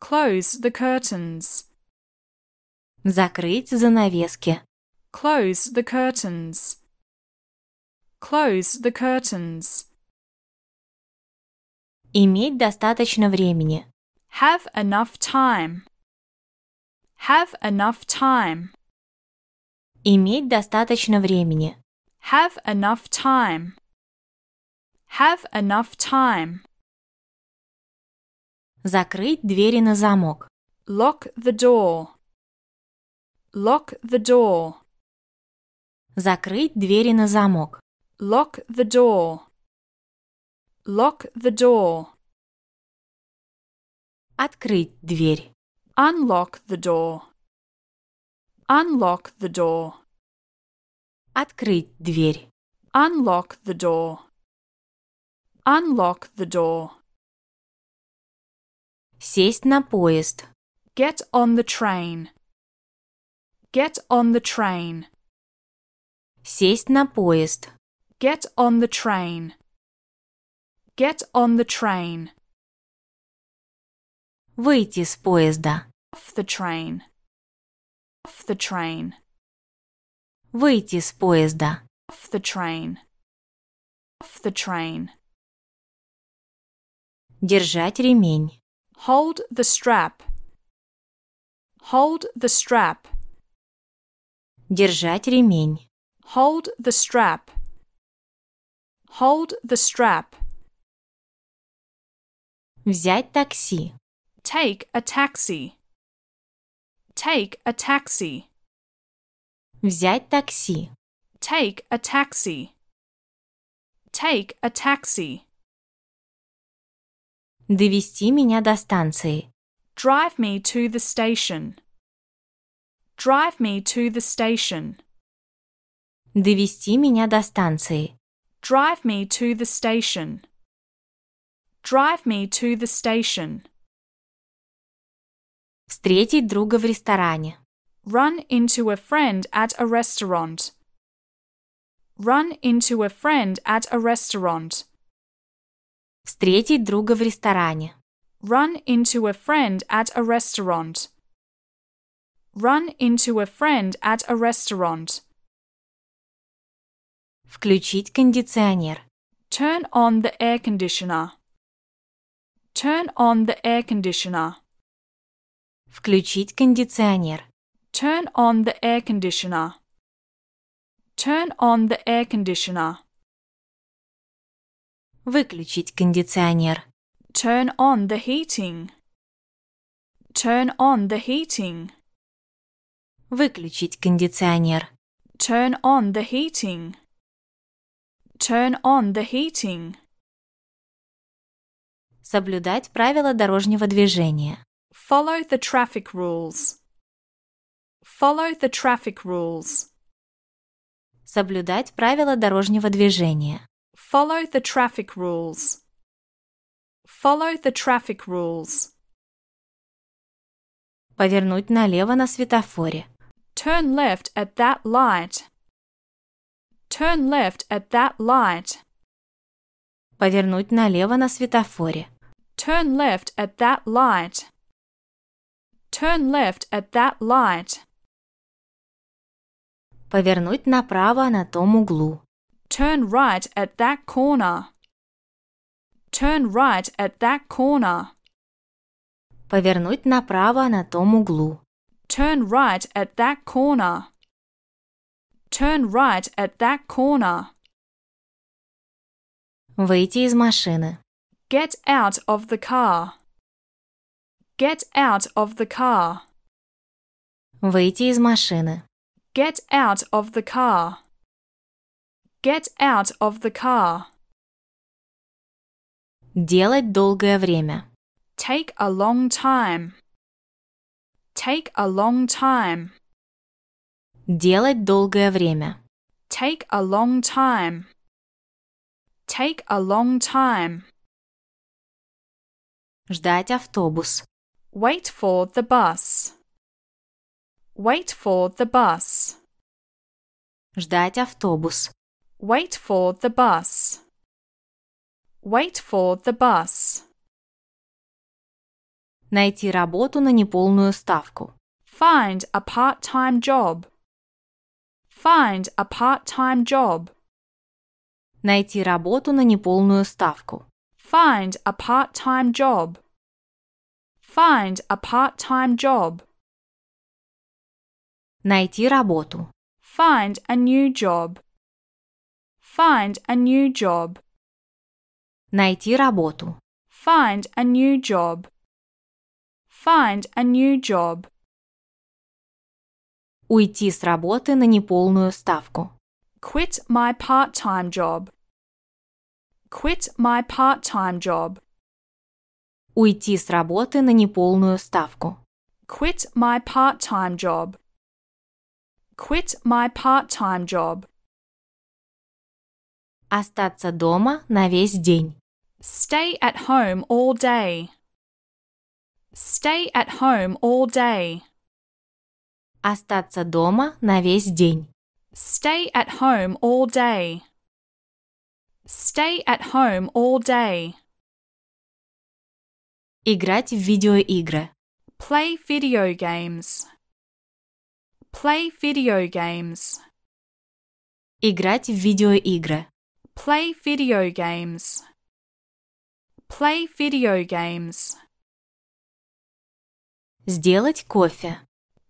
Close the curtains. Закрыть занавески. Close the curtains. Close the curtains. Иметь достаточно времени. Have enough time. Have enough time. Иметь достаточно времени. Have enough time. Have enough time. Закрыть двери на замок. Lock the door. Lock the door. Закрыть двери на замок. Lock the door. Lock the door. Открыть дверь. Unlock the door. Unlock the door. Открыть дверь. Unlock the door. Unlock the door. Сесть на поезд. Get on the train. Get on the train. Сесть на поезд. Get on the train. Get on the train. Выйти с поезда. Off the train. Off the train. Выйти с поезда. Off the train. Off the train. Держать ремень. Hold the strap. Hold the strap. Держать ремень. Hold the strap. Hold the strap. Взять такси. Take a taxi. Take a taxi. Взять такси. Take a taxi. Take a taxi. Довести меня до станции. Drive me to the station. Drive me to the station. Довести меня до станции. Drive me to the station. Drive me to the station. Встретить друга в ресторане. Run into a friend at a restaurant. Run into a friend at a restaurant. Встретить друга в ресторане. Run into a friend at a restaurant. Run into a friend at a restaurant. Включить кондиционер. Turn on the air conditioner. Turn on the air conditioner. Включить кондиционер. Turn on the air conditioner. Turn on the air conditioner. Выключить кондиционер. Turn on the heating. Turn on the heating. Выключить кондиционер. Turn on the heating. Turn on the heating. Соблюдать правила дорожного движения. Follow the traffic rules. Follow the traffic rules. Соблюдать правила дорожного движения. Follow the traffic rules. Follow the traffic rules. Повернуть налево на светофоре. Turn left at that light. Turn left at that light. Повернуть налево на светофоре. Turn left at that light. Turn left at that light. Повернуть направо на том углу. Turn right at that corner. Turn right at that corner. Повернуть направо на том углу. Turn right at that corner. Turn right at that corner. Выйти из машины. Get out of the car. Get out of the car. Выйти из машины. Get out of the car. Get out of the car. Делать долгое время. Take a long time. Take a long time. Делать долгое время. Take a long time. Take a long time. Ждать автобус. Wait for the bus. Wait for the bus. Ждать автобус. Wait for the bus. Wait for the bus. Найти работу на неполную ставку. Find a part-time job. Find a part-time job. Найти работу на неполную ставку. Find a part-time job. Find a part-time job. Найти работу. Find a new job. Find a new job. Найти работу. Find a new job. Find a new job. Уйти с работы на неполную ставку. Quit my part-time job. Quit my part-time job. Уйти с работы на неполную ставку. Quit my part-time job. Quit my part-time job. Остаться дома на весь день. Stay at home all day. Stay at home all day. Остаться дома на весь день. Stay at home all day. Stay at home all day. Играть в видеоигры. Play video games. Play video games. Играть в видеоигры. Play video games. Play video games. Сделать кофе.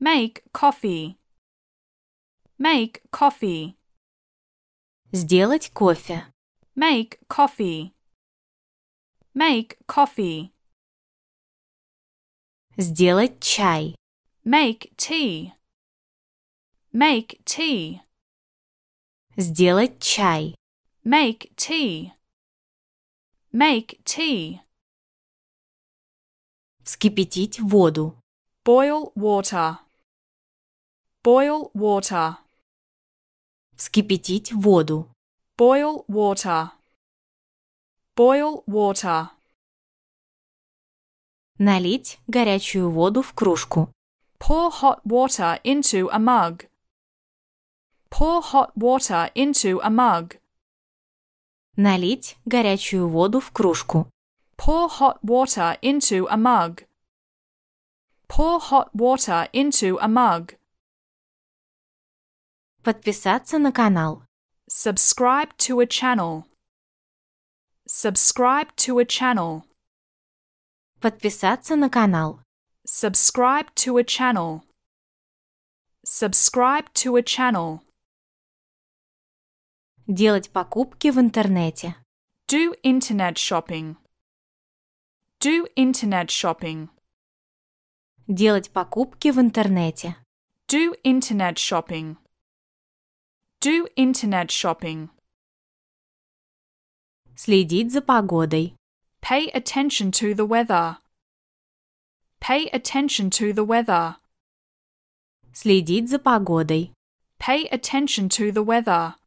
Make coffee. Make coffee. Сделать кофе. Make coffee. Make coffee. Сделать чай. Make tea. Make tea. Сделать чай. Make tea. Make tea. Вскипятить воду. Boil water. Boil water. Вскипятить воду. Boil water. Boil water. Налить горячую воду в кружку. Pour hot water into a mug. Pour hot water into a mug. Налить горячую воду в кружку. Pour hot water into a mug. Pour hot water into a mug. Подписаться на канал. Subscribe to a channel. Subscribe to a channel. Подписаться на канал. Subscribe to a channel. Subscribe to a channel. Делать покупки в интернете. Do internet shopping. Do internet shopping. Делать покупки в интернете. Do internet shopping. Do internet shopping. Следить за погодой. Pay attention to the weather. Pay attention to the weather. Следить за погодой. Pay attention to the weather.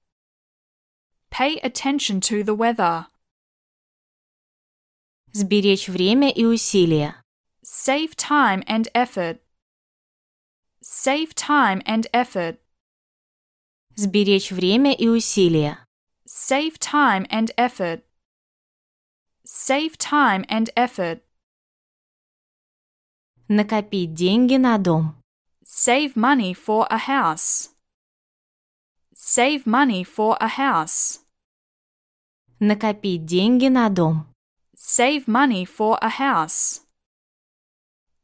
Pay attention to the weather. Сберечь время и усилия. Save time and effort. Save time and effort. Сберечь время и усилия. Save time and effort. Save time and effort. Накопить деньги на дом. Save money for a house. Save money for a house. Накопить деньги на дом. Save money for a house.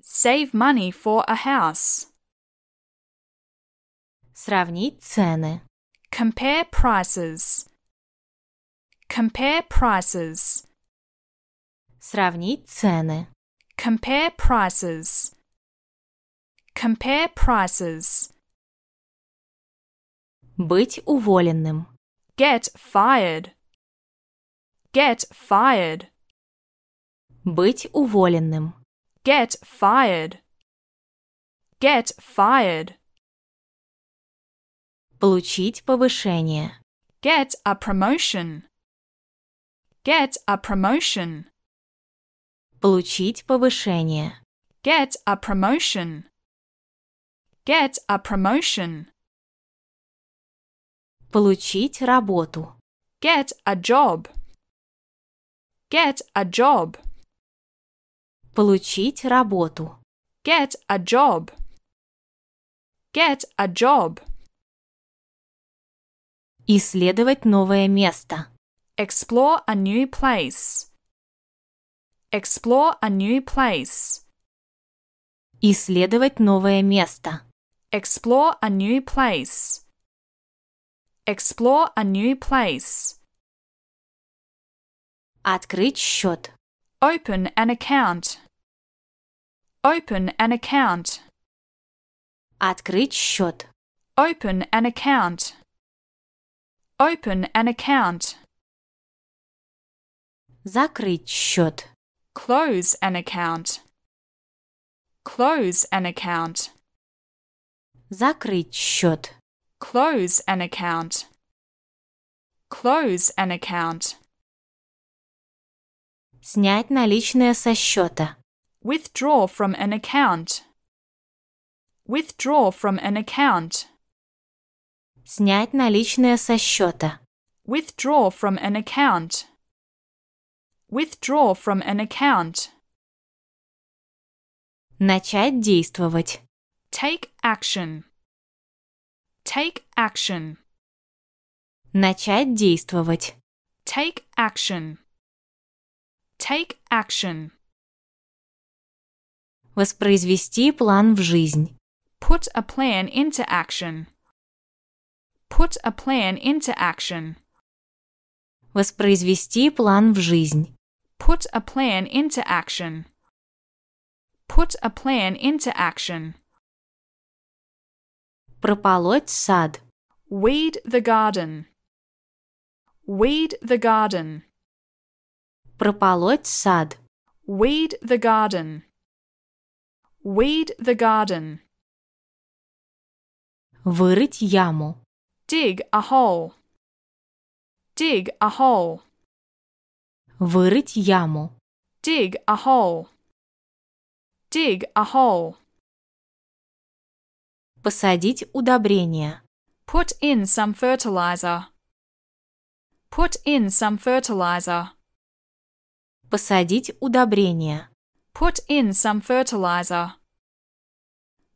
Save money for a house. Сравнить цены. Compare prices. Compare prices. Сравнить цены. Compare prices. Compare prices. Быть уволенным. Get fired. Get fired. Быть уволенным. Get fired. Get fired. Получить повышение. Get a promotion. Get a promotion. Получить повышение. Get a promotion. Get a promotion. Получить работу. Get a job. Get a job. Получить работу. Get a job. Get a job. Исследовать новое место. Explore a new place. Explore a new place. Исследовать новое место. Explore a new place. Explore a new place. Открыть счет. Open an account. Open an account. Открыть счет. Open an account. Open an account. Закрыть счет. Close an account. Close an account. Закрыть счет. Close an account. Close an account. Снять наличные со счета. Withdraw from an account. Withdraw from an account. Снять наличные со счета. Withdraw from an account. Withdraw from an account. Начать действовать. Take action. Take action. Начать действовать. Take action. Take action. Воспроизвести план в жизнь. Put a plan into action. Put a plan into action. Воспроизвести план в жизнь. Put a plan into action. Put a plan into action. Прополоть сад. Weed the garden. Weed the garden прополоть сад. Weed the garden. Weed the garden. Вырыть яму. Dig a hole. Dig a hole. Вырыть яму. Dig a hole. Dig a hole. Посадить удобрение. Put in some fertilizer. Put in some fertilizer. Посадить удобрение. Put in some fertilizer.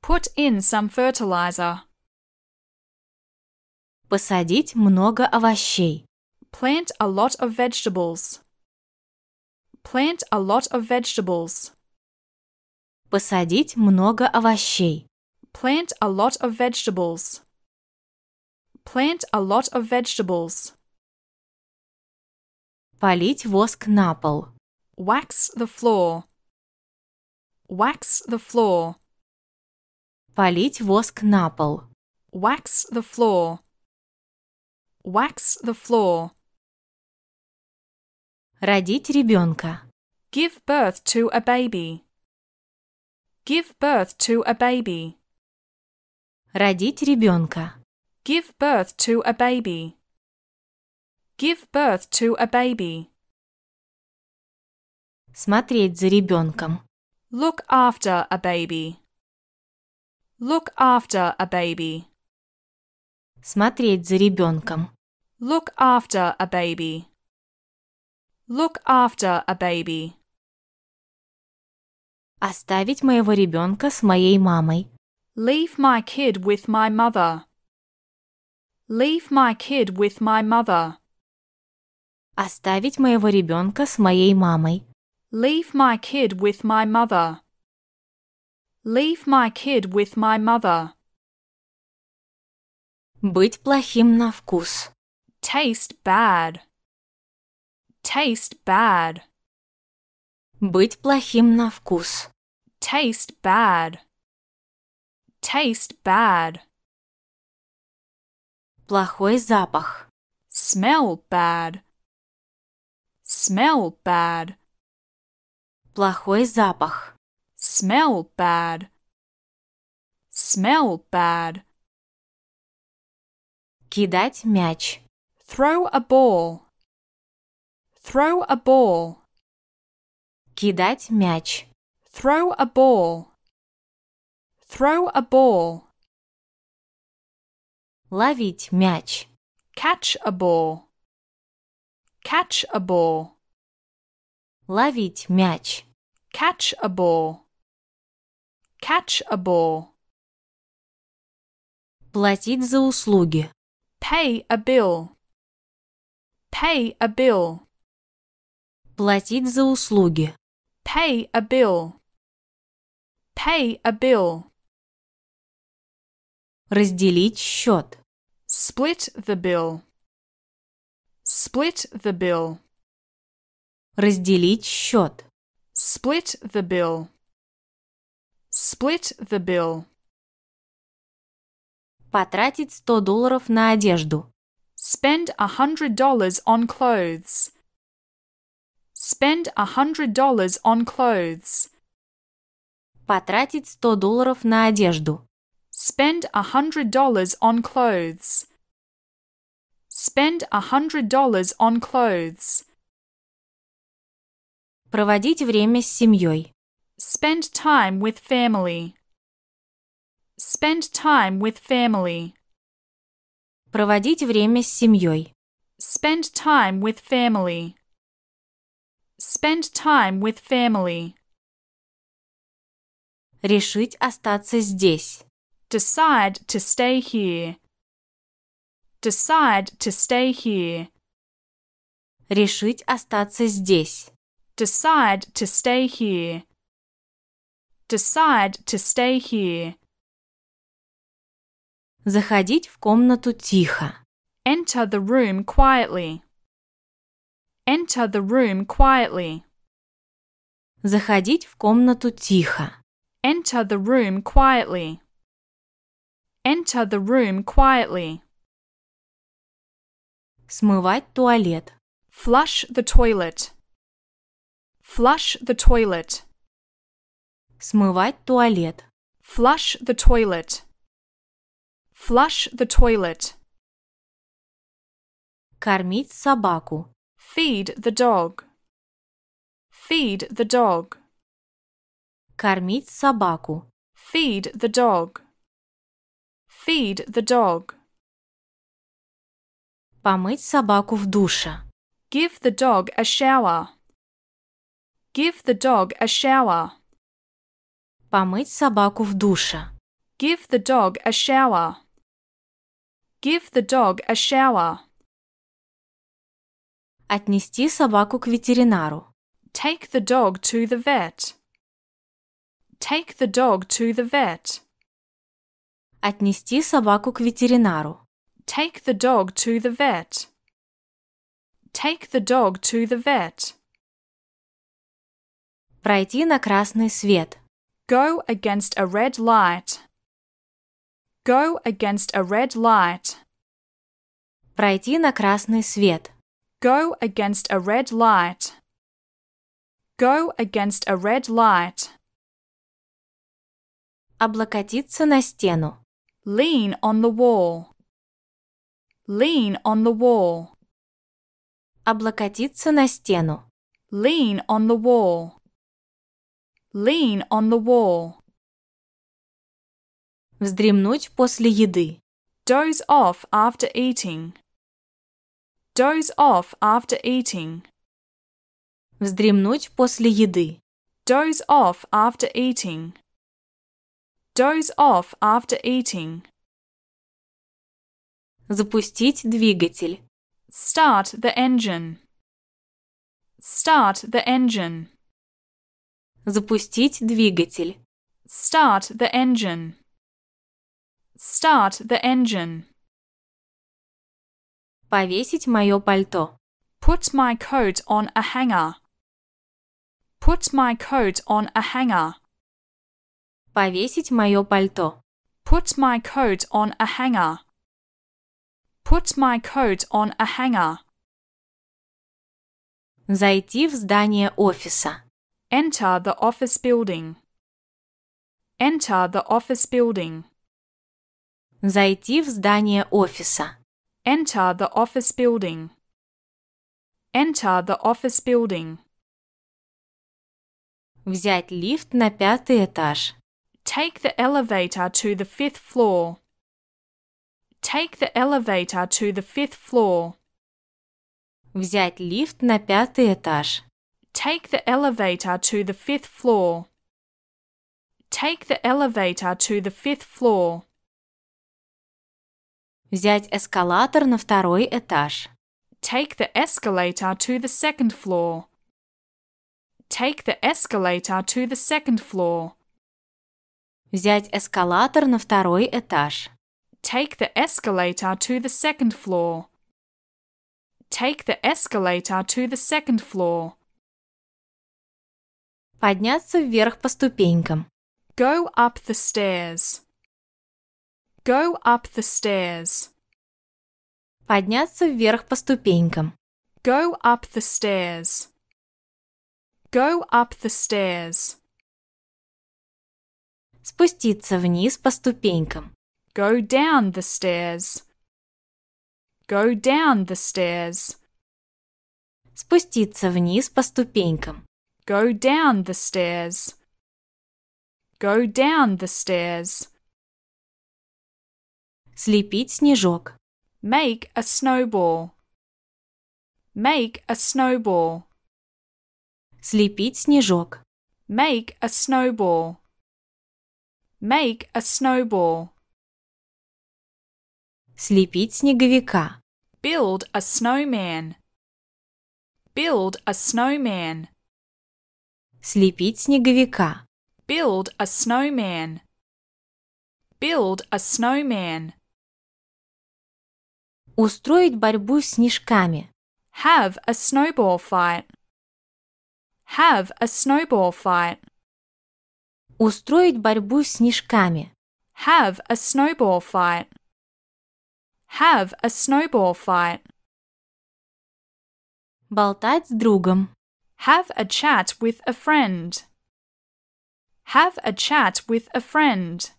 Put in some fertilizer. Посадить много овощей. Plant a lot of vegetables. Plant a lot of vegetables. Посадить много овощей. Plant a lot of vegetables. Plant a lot of vegetables. Полить воск на пол. Wax the floor. Wax the floor. Полить воск на пол. Wax the floor. Wax the floor. Родить ребенка. Give birth to a baby. Give birth to a baby. Родить ребенка. Give birth to a baby. Give birth to a baby. Смотреть за ребенком. Look after a baby. Look after a baby. Смотреть за ребенком. Look after a baby. Look after a baby. Оставить моего ребенка с моей мамой. Leave my kid with my mother. Leave my kid with my mother. Оставить моего ребенка с моей мамой. Leave my kid with my mother. Leave my kid with my mother. Быть плохим на вкус. Taste bad. Taste bad. Быть плохим на вкус. Taste bad. Taste bad. Плохой запах. Smell bad. Smell bad. Плохой запах. Smell bad. Smell bad. Кидать мяч. Throw a ball. Throw a ball. Кидать мяч. Throw a ball. Throw a ball. Ловить мяч. Catch a ball. Catch a ball. Ловить мяч. Catch a ball. Catch a ball. Платить за услуги. Pay a bill. Pay a bill. Платить за услуги. Pay a bill. Pay a bill. Разделить счет. Split the bill. Split the bill. Разделить счет. Split the bill. Split the bill. Потратить 100 долларов на одежду. Spend a hundred dollars on clothes. Spend a hundred dollars on clothes. Потратить 100 долларов на одежду. Spend a hundred dollars on clothes. Spend a hundred dollars on clothes. Проводить время с семьей. Spend time with family. Spend time with family. Проводить время с семьей. Spend time with family. Spend time with family. Решить остаться здесь. Decide to stay here. Decide to stay here. Решить остаться здесь. Decide to stay here. Decide to stay here. Заходить в комнату тихо. Enter the room quietly. Enter the room quietly. Заходить в комнату тихо. Enter the room quietly. Enter the room quietly. Смывать туалет. Flush the toilet. Flush the toilet. Смывать туалет. Flush the toilet. Flush the toilet. Кормить собаку. Feed the dog. Feed the dog. Кормить собаку. Feed the dog. Feed the dog. Помыть собаку в душе. Give the dog a shower. Give the dog a shower. Помыть собаку в душе. Give the dog a shower. Give the dog a shower. Отнести собаку к ветеринару. Take the dog to the vet. Take the dog to the vet. Отнести собаку к ветеринару. Take the dog to the vet. Take the dog to the vet. Пройти на красный свет. Go against a red light. Go against a red light. Пройти на красный свет. Go against a red light. Go against a red light. Облокотиться на стену. Lean on the wall. Lean on the wall. Облокотиться на стену. Lean on the wall. Lean on the wall. Вздремнуть после еды. Doze off after eating. Doze off after eating. Вздремнуть после еды. Doze off after eating. Doze off after eating. Запустить двигатель. Start the engine. Start the engine. Запустить двигатель. Start the engine. Start the engine. Повесить мое пальто. Put my coat on a hanger. Put my coat on a hanger. Повесить мое пальто. Put my coat on a hanger. Put my coat on a hanger. Зайти в здание офиса. Enter the office building. Enter the office building. Зайти в здание офиса. Enter the office building. Enter the office building. Взять лифт на пятый этаж. Take the elevator to the fifth floor. Take the elevator to the fifth floor. Взять лифт на пятый этаж. Take the elevator to the fifth floor. Take the elevator to the fifth floor. Взять эскалатор на второй этаж. Take the escalator to the second floor. Take the escalator to the second floor. Взять эскалатор на второй этаж. Take the escalator to the second floor. Take the escalator to the second floor. Подняться вверх по ступенькам. Go up the stairs. Go up the stairs. Подняться вверх по ступенькам. Go up the stairs. Go up the stairs. Спуститься вниз по ступенькам. Go down the stairs. Go down the stairs. Спуститься вниз по ступенькам. Go down the stairs. Go down the stairs. Слепить снежок. Make a snowball. Make a snowball. Слепить снежок. Make a snowball. Make a snowball. Слепить снеговика. Build a snowman. Build a snowman. Слепить снеговика. Build a snowman. Build a snowman. Устроить борьбу с снежками. Have a snowball fight. Have a snowball fight. Устроить борьбу с снежками. Have a snowball fight. Have a snowball fight. Болтать с другом. Have a chat with a friend. Have a chat with a friend.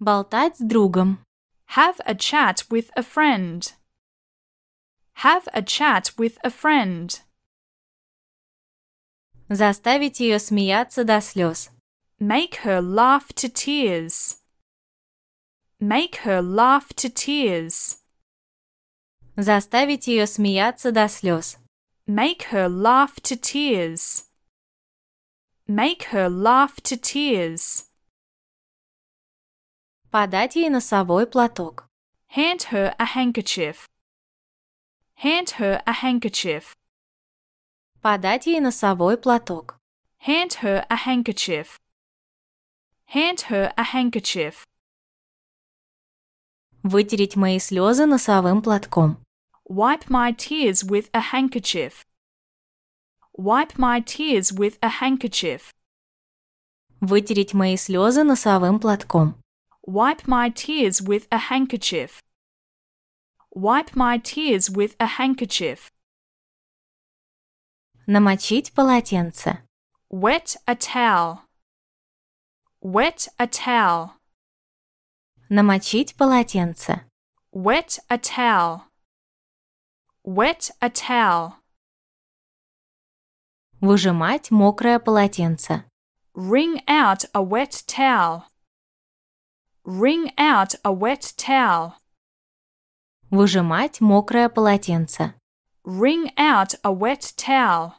Болтать с другом. Have a chat with a friend. Have a chat with a friend. Заставить ее смеяться до слез. Make her laugh to tears. Make her laugh to tears. Заставить ее смеяться до слез. Make her laugh to tears. Make her laugh to tears. Подать ей носовой платок. Hand her a handkerchief. Hand her a handkerchief. Подать ей носовой платок. Hand her a handkerchief. Hand her a handkerchief. Вытереть мои слезы носовым платком. Wipe my tears with a handkerchief. Wipe my tears with a handkerchief. Вытереть мои слезы носовым платком. Wipe my tears with a handkerchief. Wipe my tears with a handkerchief. Намочить полотенце. Wet a towel. Wet a towel. Намочить полотенце. Wet a towel. Wet a towel. Выжимать мокрое полотенце. Wring out a wet towel. Wring out a wet towel. Выжимать мокрое полотенце. Wring out a wet towel.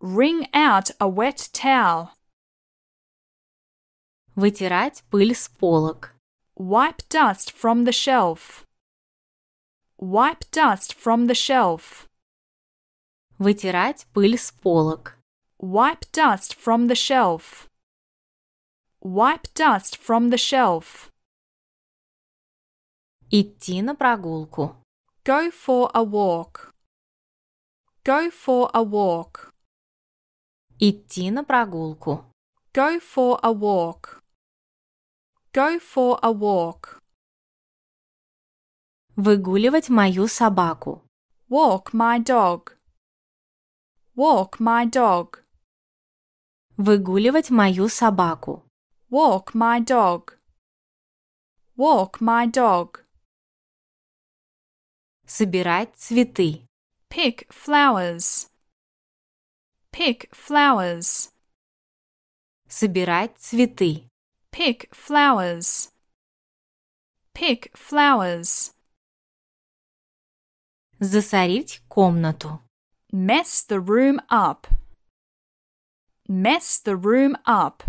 Wring out a wet towel. Вытирать пыль с полок. Wipe dust from the shelf. Wipe dust from the shelf. Вытирать пыль с полок. Wipe dust from the shelf. Wipe dust from the shelf. Идти на прогулку. Go for a walk. Go for a walk. Идти на прогулку. Go for a walk. Go for a walk. Выгуливать мою собаку. Walk my dog. Walk my dog. Выгуливать мою собаку. Walk my dog. Walk my dog. Собирать цветы. Pick flowers. Pick flowers. Собирать цветы. Pick flowers. Pick flowers. Засорить комнату. Mess the room up. Mess the room up.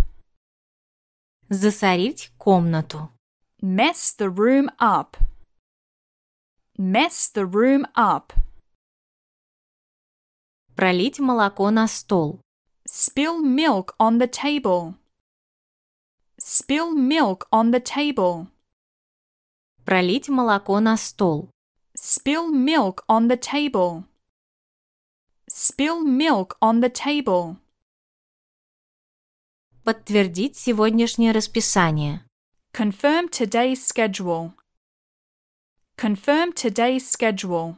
Засорить комнату. Mess the room up. Mess the room up. Пролить молоко на стол. Spill milk on the table. Spill milk on the table. Пролить молоко на стол. Spill milk on the table. Spill milk on the table. Подтвердить сегодняшнее расписание. Confirm today's schedule. Confirm today's schedule.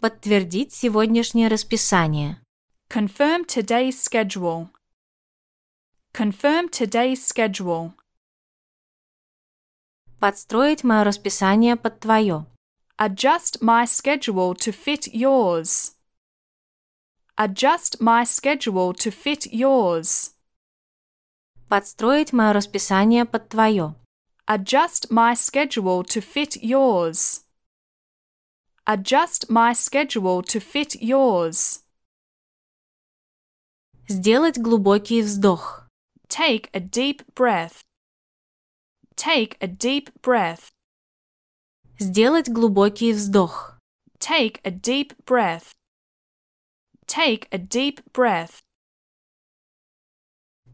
Подтвердить сегодняшнее расписание. Confirm today's schedule. Confirm today's schedule. Подстроить мое расписание под твое. Adjust my schedule to fit yours. Adjust my schedule to fit yours. Подстроить мое расписание под твое. Adjust my schedule to fit yours. Adjust my schedule to fit yours. Сделать глубокий вздох. Take a deep breath. Take a deep breath. Сделать глубокий вздох. Take a deep breath. Take a deep breath.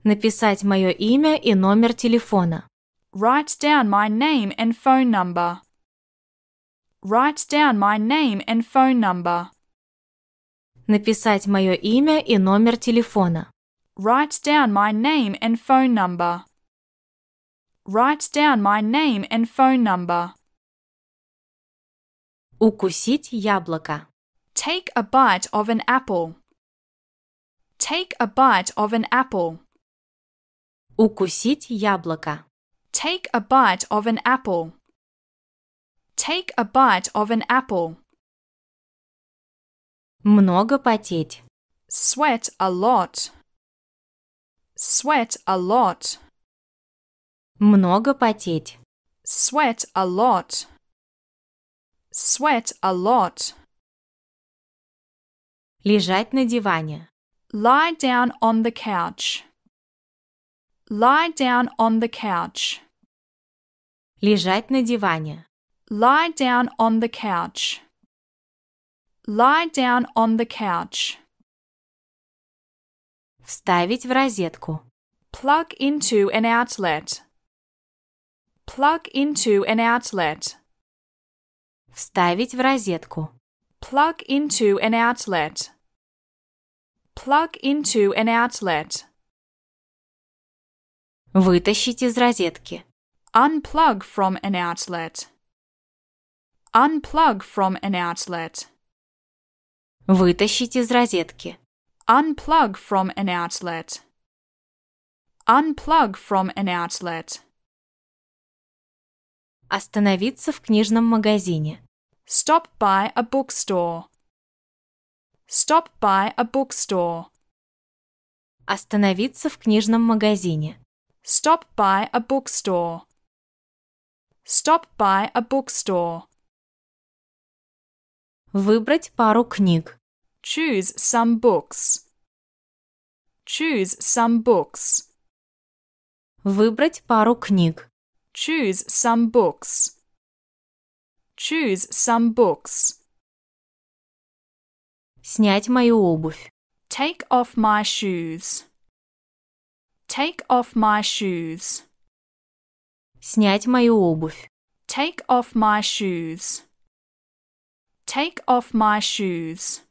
Написать мое имя и номер телефона. Write down my name and phone number. Write down my name and phone number. Написать мое имя и номер телефона. Write down my name and phone number. Write down my name and phone number. Укусить яблоко. Take a bite of an apple. Take a bite of an apple. Укусить яблоко. Take a bite of an apple. Take a bite of an apple. Много потеть. Sweat a lot. Sweat a lot. Много потеть. Sweat a lot. Sweat a lot. Лежать на диване. Lie down on the couch. Lie down on the couch. Лежать на диване. Lie down on the couch. Lie down on the couch. Вставить в розетку. Plug into an outlet. Plug into an outlet. Вставить в розетку. Plug into an outlet. Plug into an outlet. Вытащить из розетки. Unplug from an outlet. Unplug from an outlet. Вытащить из розетки. Unplug from an outlet. Unplug from an outlet. Остановиться в книжном магазине. Stop by a bookstore. Stop by a bookstore. Остановиться в книжном магазине. Stop by a bookstore. Stop by a bookstore. Выбрать пару книг. Choose some books. Choose some books. Выбрать пару книг. Choose some books. Choose some books. Снять мою обувь. Take off my shoes. Take off my shoes. Снять мою обувь. Take off my shoes. Take off my shoes.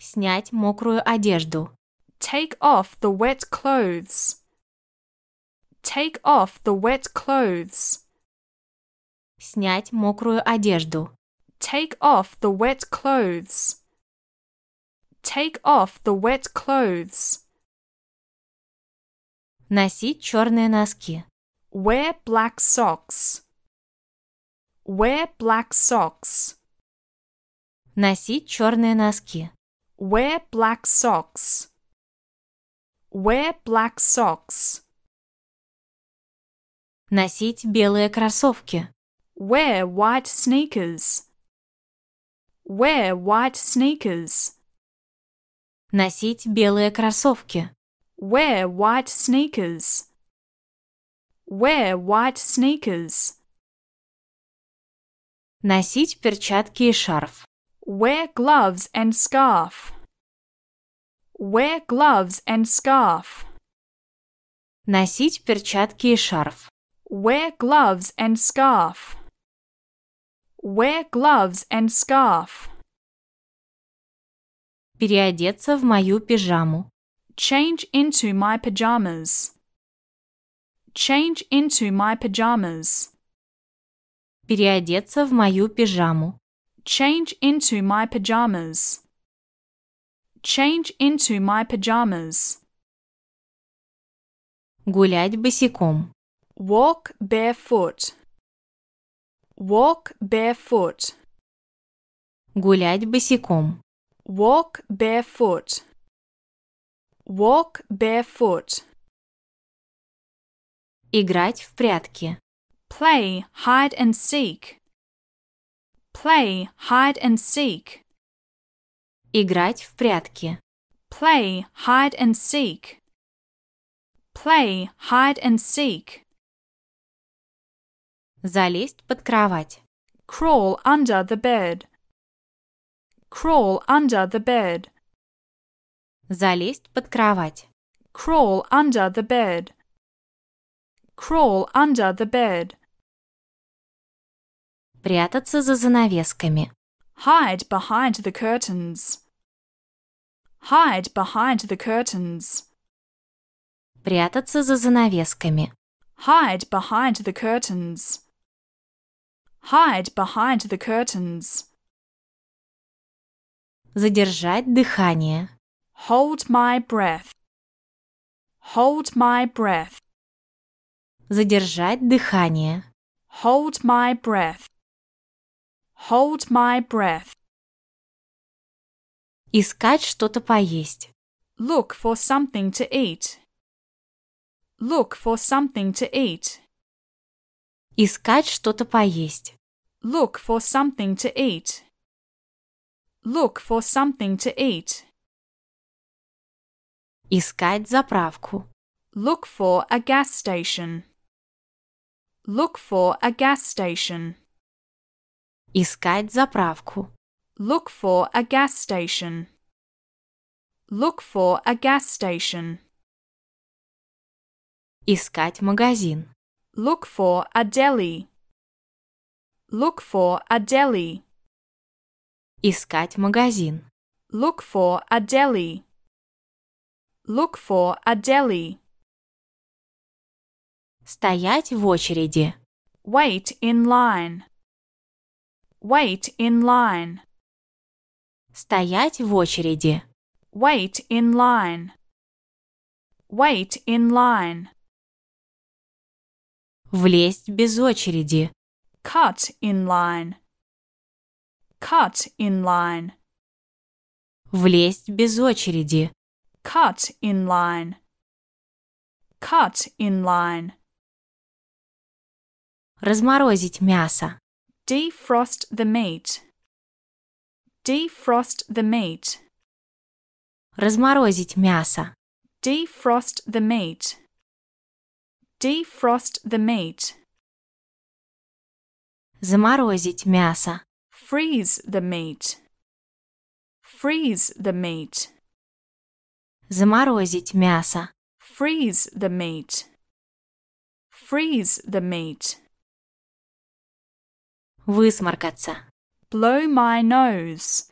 Снять мокрую одежду. Take off the wet clothes. Take off the wet clothes. Снять мокрую одежду. Take off the wet clothes. Take off the wet clothes. Носить черные носки. Wear black socks. Wear black socks. Носить черные носки. Wear black socks. Wear black socks. Носить белые кроссовки. Wear white sneakers. Wear white sneakers. Носить белые кроссовки. Wear white sneakers. Wear white sneakers. Носить перчатки и шарф. Wear gloves and scarf. Wear gloves and scarf. Носить перчатки и шарф. Wear gloves and scarf. Wear gloves and scarf. Переодеться в мою пижаму. Change into my pajamas. Change into my pajamas. Переодеться в мою пижаму. Change into my pajamas. Change into my pajamas. Гулять босиком. Walk barefoot. Walk barefoot. Гулять босиком. Walk barefoot. Walk barefoot. Играть в прятки. Play hide and seek. Play hide and seek. Играть в прятки. Play hide and seek. Play hide and seek. Залезть под кровать. Crawl under the bed. Crawl under the bed. Залезть под кровать. Crawl under the bed. Crawl under the bed. Прятаться за занавесками. Hide behind the curtains. Hide behind the curtains. Прятаться за занавесками. Hide behind the curtains. Hide behind the curtains. Задержать дыхание. Hold my breath. Hold my breath. Задержать дыхание. Hold my breath. Hold my breath. Искать что-то поесть. Look for something to eat. Look for something to eat. Искать что-то поесть. Look for something to eat. Look for something to eat. Искать заправку. Look for a gas station. Look for a gas station. Искать заправку. Look for a gas station. Look for a gas station. Искать магазин. Look for a deli. Look for a deli. Искать магазин. Look for a deli. Look for a deli. Стоять в очереди. Wait in line. Wait in line. Стоять в очереди. Wait in line. Wait in line. Влезть без очереди. Cut in line. Cut in line. Влезть без очереди. Cut in line. Cut in line. Разморозить мясо. Defrost the meat. Defrost the meat. Разморозить мясо. Defrost the meat. Defrost the meat. Заморозить мясо. Freeze the meat. Freeze the meat. Заморозить мясо. Freeze the meat. Freeze the meat. Высморкаться. Blow my nose.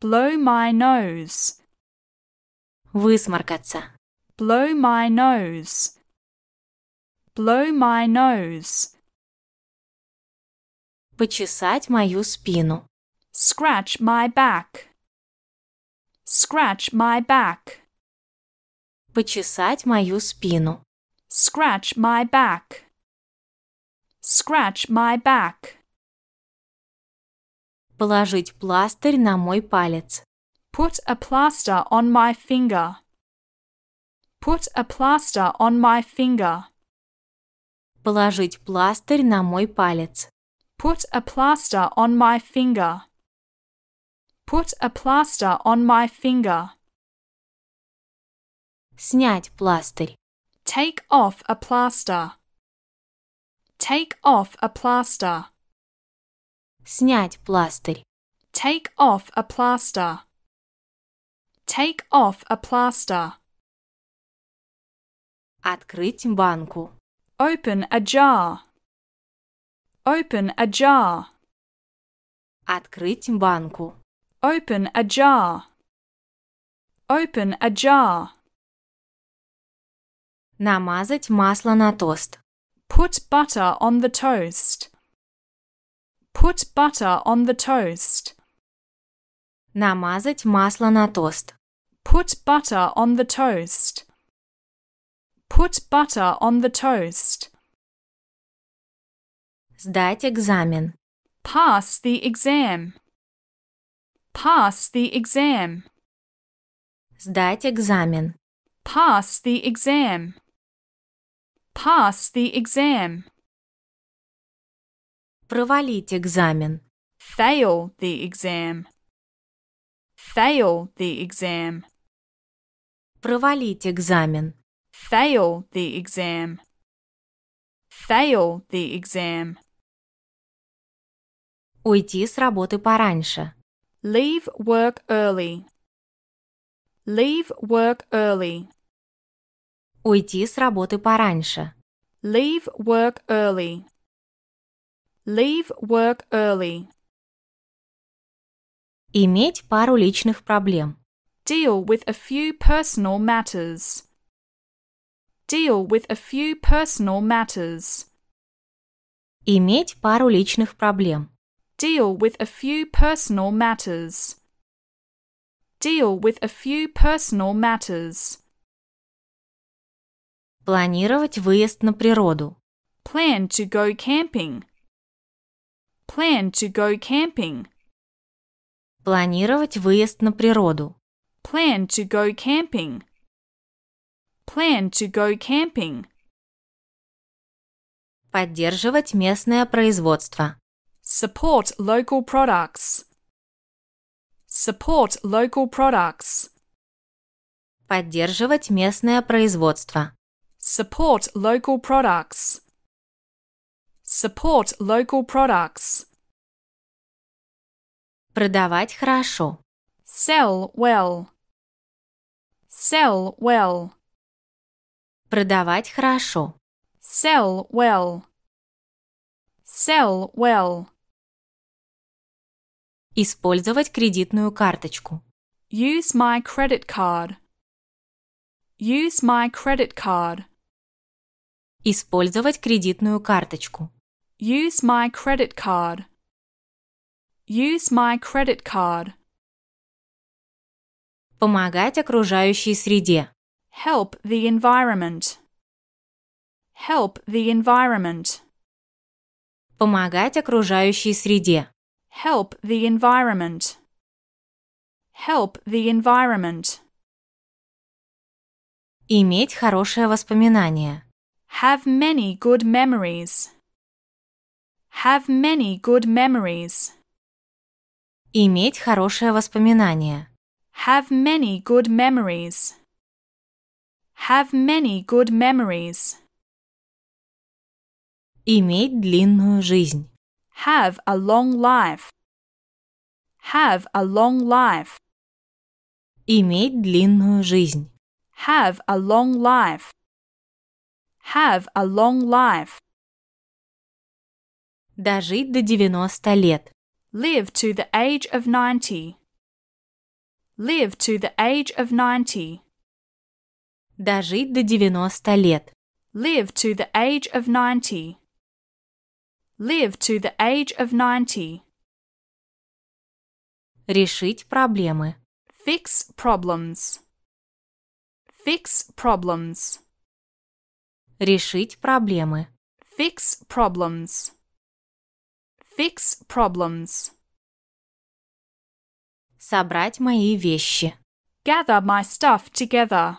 Blow my nose. Высморкаться. Blow my nose blow my nose. Почесать мою спину. Scratch my back. Scratch my back. Почесать мою спину. Scratch my back. Scratch my back. Положить пластырь на мой палец. Put a plaster on my finger. Put a plaster on my finger. Положить пластырь на мой палец. Put a plaster on my finger. Put a plaster on my finger. Снять пластырь. Take off a plaster. Take off a plaster. Снять пластырь. Take off a plaster. Take off a plaster. Открыть банку. Open a jar. Open a jar. Открыть банку. Open a jar. Open a jar. Намазать масло на тост. Put butter on the toast. Put butter on the toast. Намазать масло на тост. Put butter on the toast. Put butter on the toast. Сдать экзамен. Pass the exam. Pass the exam. Сдать экзамен. Pass the exam. Pass the exam. Провалить экзамен. Fail the exam. Fail the exam. Провалить экзамен fail the exam fail the exam уйти с работы пораньше leave work early leave work early уйти с работы пораньше leave work early leave work early иметь пару личных проблем deal with a few personal matters deal with a few personal matters. Иметь пару личных проблем. Deal with a few personal matters. Deal with a few personal matters. Планировать выезд на природу. Plan to go camping. Plan to go camping. Планировать выезд на природу. Plan to go camping plan to go camping. Поддерживать местное производство. Support local products. Support local products. Поддерживать местное производство. Support local products. Support local products. Продавать хорошо. Sell well. Sell well. Продавать хорошо. Sell well. Sell well. Использовать кредитную карточку. Use my credit card. Use my credit card. Использовать кредитную карточку. Use my credit card. Use my credit card. Помогать окружающей среде. Help the environment. Help the environment. Помогать окружающей среде. Help the environment. Help the environment. Иметь хорошее воспоминание. Have many good memories. Have many good memories. Иметь хорошее воспоминание. Have many good memories. Have many good memories. Иметь длинную жизнь. Have a long life. Have a long life. Иметь длинную жизнь. Have a long life. Have a long life. Дожить до 90 лет. Live to the age of 90. Live to the age of 90. Дожить до 90 лет. Live to the age of 90. Live to the age of 90. Решить проблемы. Fix problems. Fix problems. Решить проблемы. Fix problems. Fix problems. Собрать мои вещи. Gather my stuff together.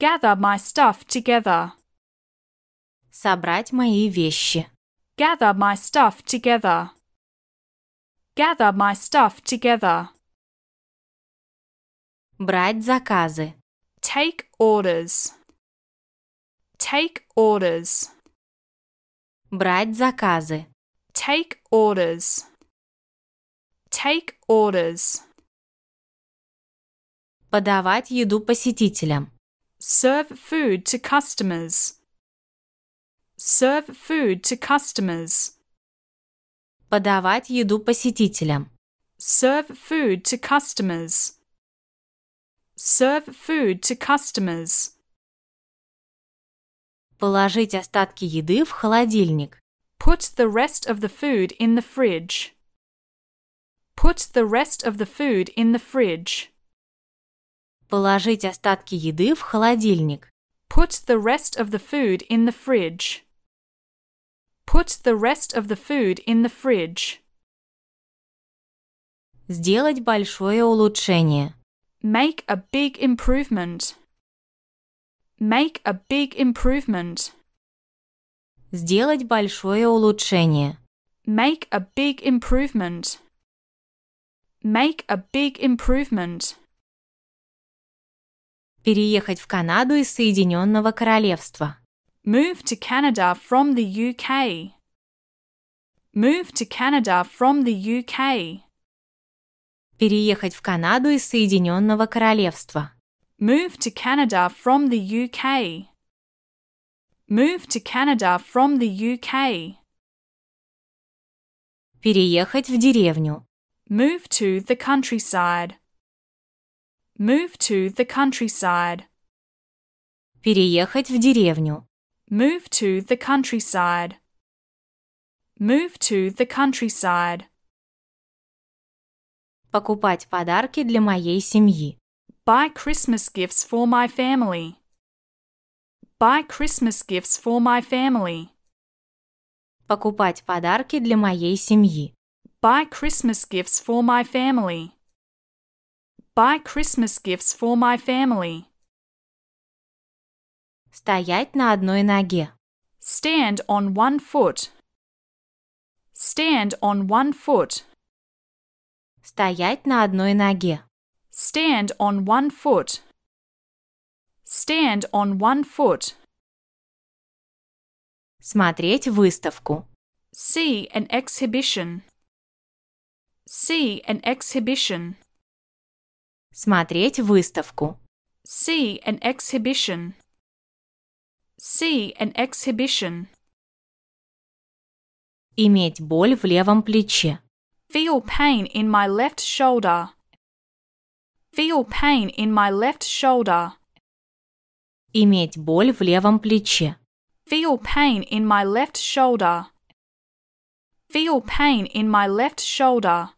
Gather my stuff together. Собрать мои вещи. Gather my stuff together. Gather my stuff together. Брать заказы. Take orders. Take orders. Брать заказы. Take orders. Take orders. Подавать еду посетителям. Serve food to customers. Serve food to customers. Подавать еду посетителям. Serve food to customers. Serve food to customers. Положить остатки еды в холодильник. Put the rest of the food in the fridge. Put the rest of the food in the fridge. Положить остатки еды в холодильник. Put the rest of the food in the fridge. Put the rest of the food in the fridge. Сделать большое улучшение. Make a big improvement. Make a big improvement. Сделать большое улучшение. Make a big improvement. Make a big improvement переехать в Канаду из Соединенного Королевства. Move to Canada from the UK. Move to Canada from the UK. Переехать в Канаду из Соединенного Королевства. Move to Canada from the UK. Move to Canada from the UK. Переехать в деревню. Move to the countryside. Move to the countryside. Переехать в деревню. Move to the countryside. Move to the countryside. Покупать подарки для моей семьи. Buy Christmas gifts for my family. Buy Christmas gifts for my family. Покупать подарки для моей семьи. Buy Christmas gifts for my family. Buy Christmas gifts for my family. Стоять на одной ноге. Stand on one foot. Stand on one foot. Стоять на одной ноге. Stand on one foot. Stand on one foot. Смотреть выставку. See an exhibition. See an exhibition. Смотреть выставку. See an exhibition. See an exhibition. Иметь боль в левом плече. Feel pain in my left shoulder. Feel pain in my left shoulder. Иметь боль в левом плече. Feel pain in my left shoulder. Feel pain in my left shoulder.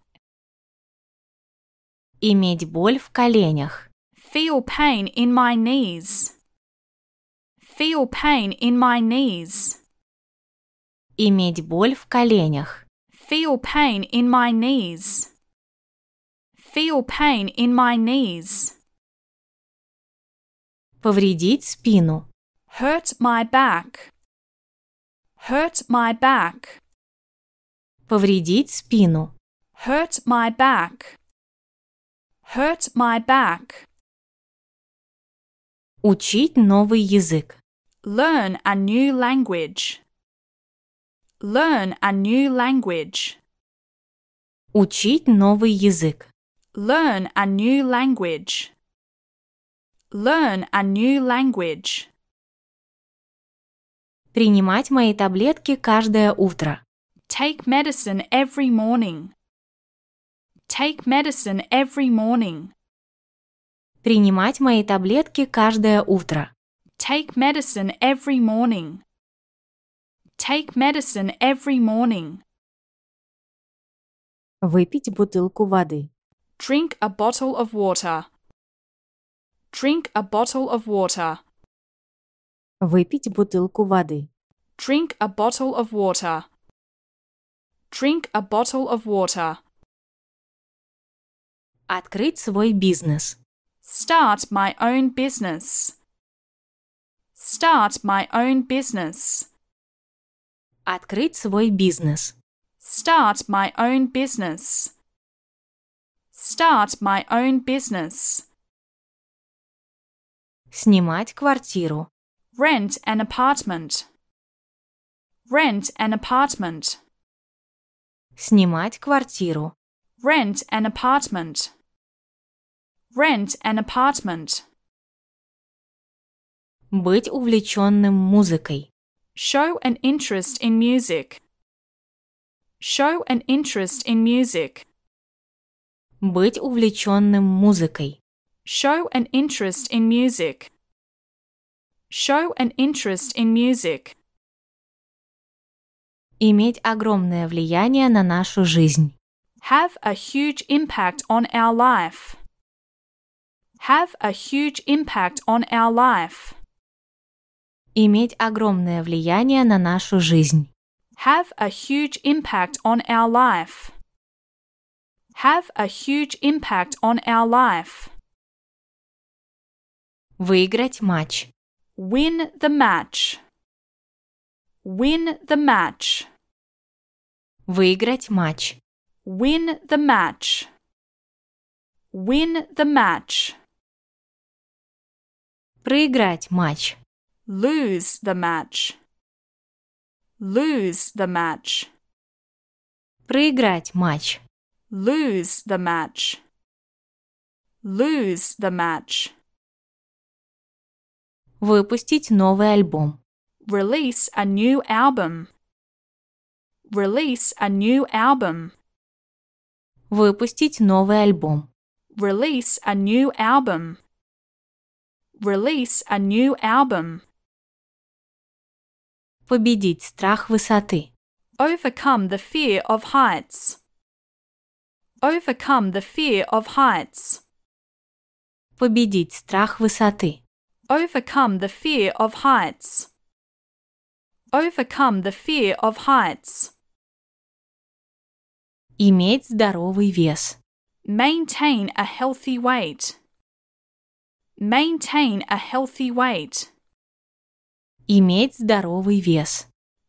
Иметь боль в коленях. Feel pain in my knees. Feel pain in my knees. Иметь боль в коленях. Feel pain in my knees. Feel pain in my knees. Повредить спину. Hurt my back. Hurt my back. Повредить спину. Hurt my back. hurt my back. Учить новый язык. Learn a new language. Learn a new language. Учить новый язык. Learn a new language. Learn a new language. Принимать мои таблетки каждое утро. Take medicine every morning take medicine every morning. Принимать мои таблетки каждое утро. Take medicine every morning. Take medicine every morning. Выпить бутылку воды. Drink a bottle of water. Drink a bottle of water. Выпить бутылку воды. Drink a bottle of water. Drink a bottle of water. Открыть свой бизнес. Start my own business. Start my own business. Открыть свой бизнес. Start my own business. Start my own business. Снимать квартиру. Rent an apartment. Rent an apartment. Снимать квартиру. Rent an apartment. rent an apartment. Быть увлеченным музыкой. Show an interest in music. Show an interest in music. Быть увлеченным музыкой. Show an interest in music. Show an interest in music. Иметь огромное влияние на нашу жизнь. Have a huge impact on our life have a huge impact on our life. Иметь огромное влияние на нашу жизнь. Have a huge impact on our life. Have a huge impact on our life. Выиграть матч. Win the match. Win the match. Выиграть матч. Win the match. Win the match. Проиграть матч. Lose the match. Lose the match. Проиграть матч. Lose the match. Lose the match. Выпустить новый альбом. Release a new album. Release a new album. Выпустить новый альбом. Release a new album. release a new album. Победить страх высоты. Overcome the fear of heights. Overcome the fear of heights. Победить страх высоты. Overcome the fear of heights. Overcome the fear of heights. Иметь здоровый вес. Maintain a healthy weight. Maintain a healthy weight. Иметь здоровый вес.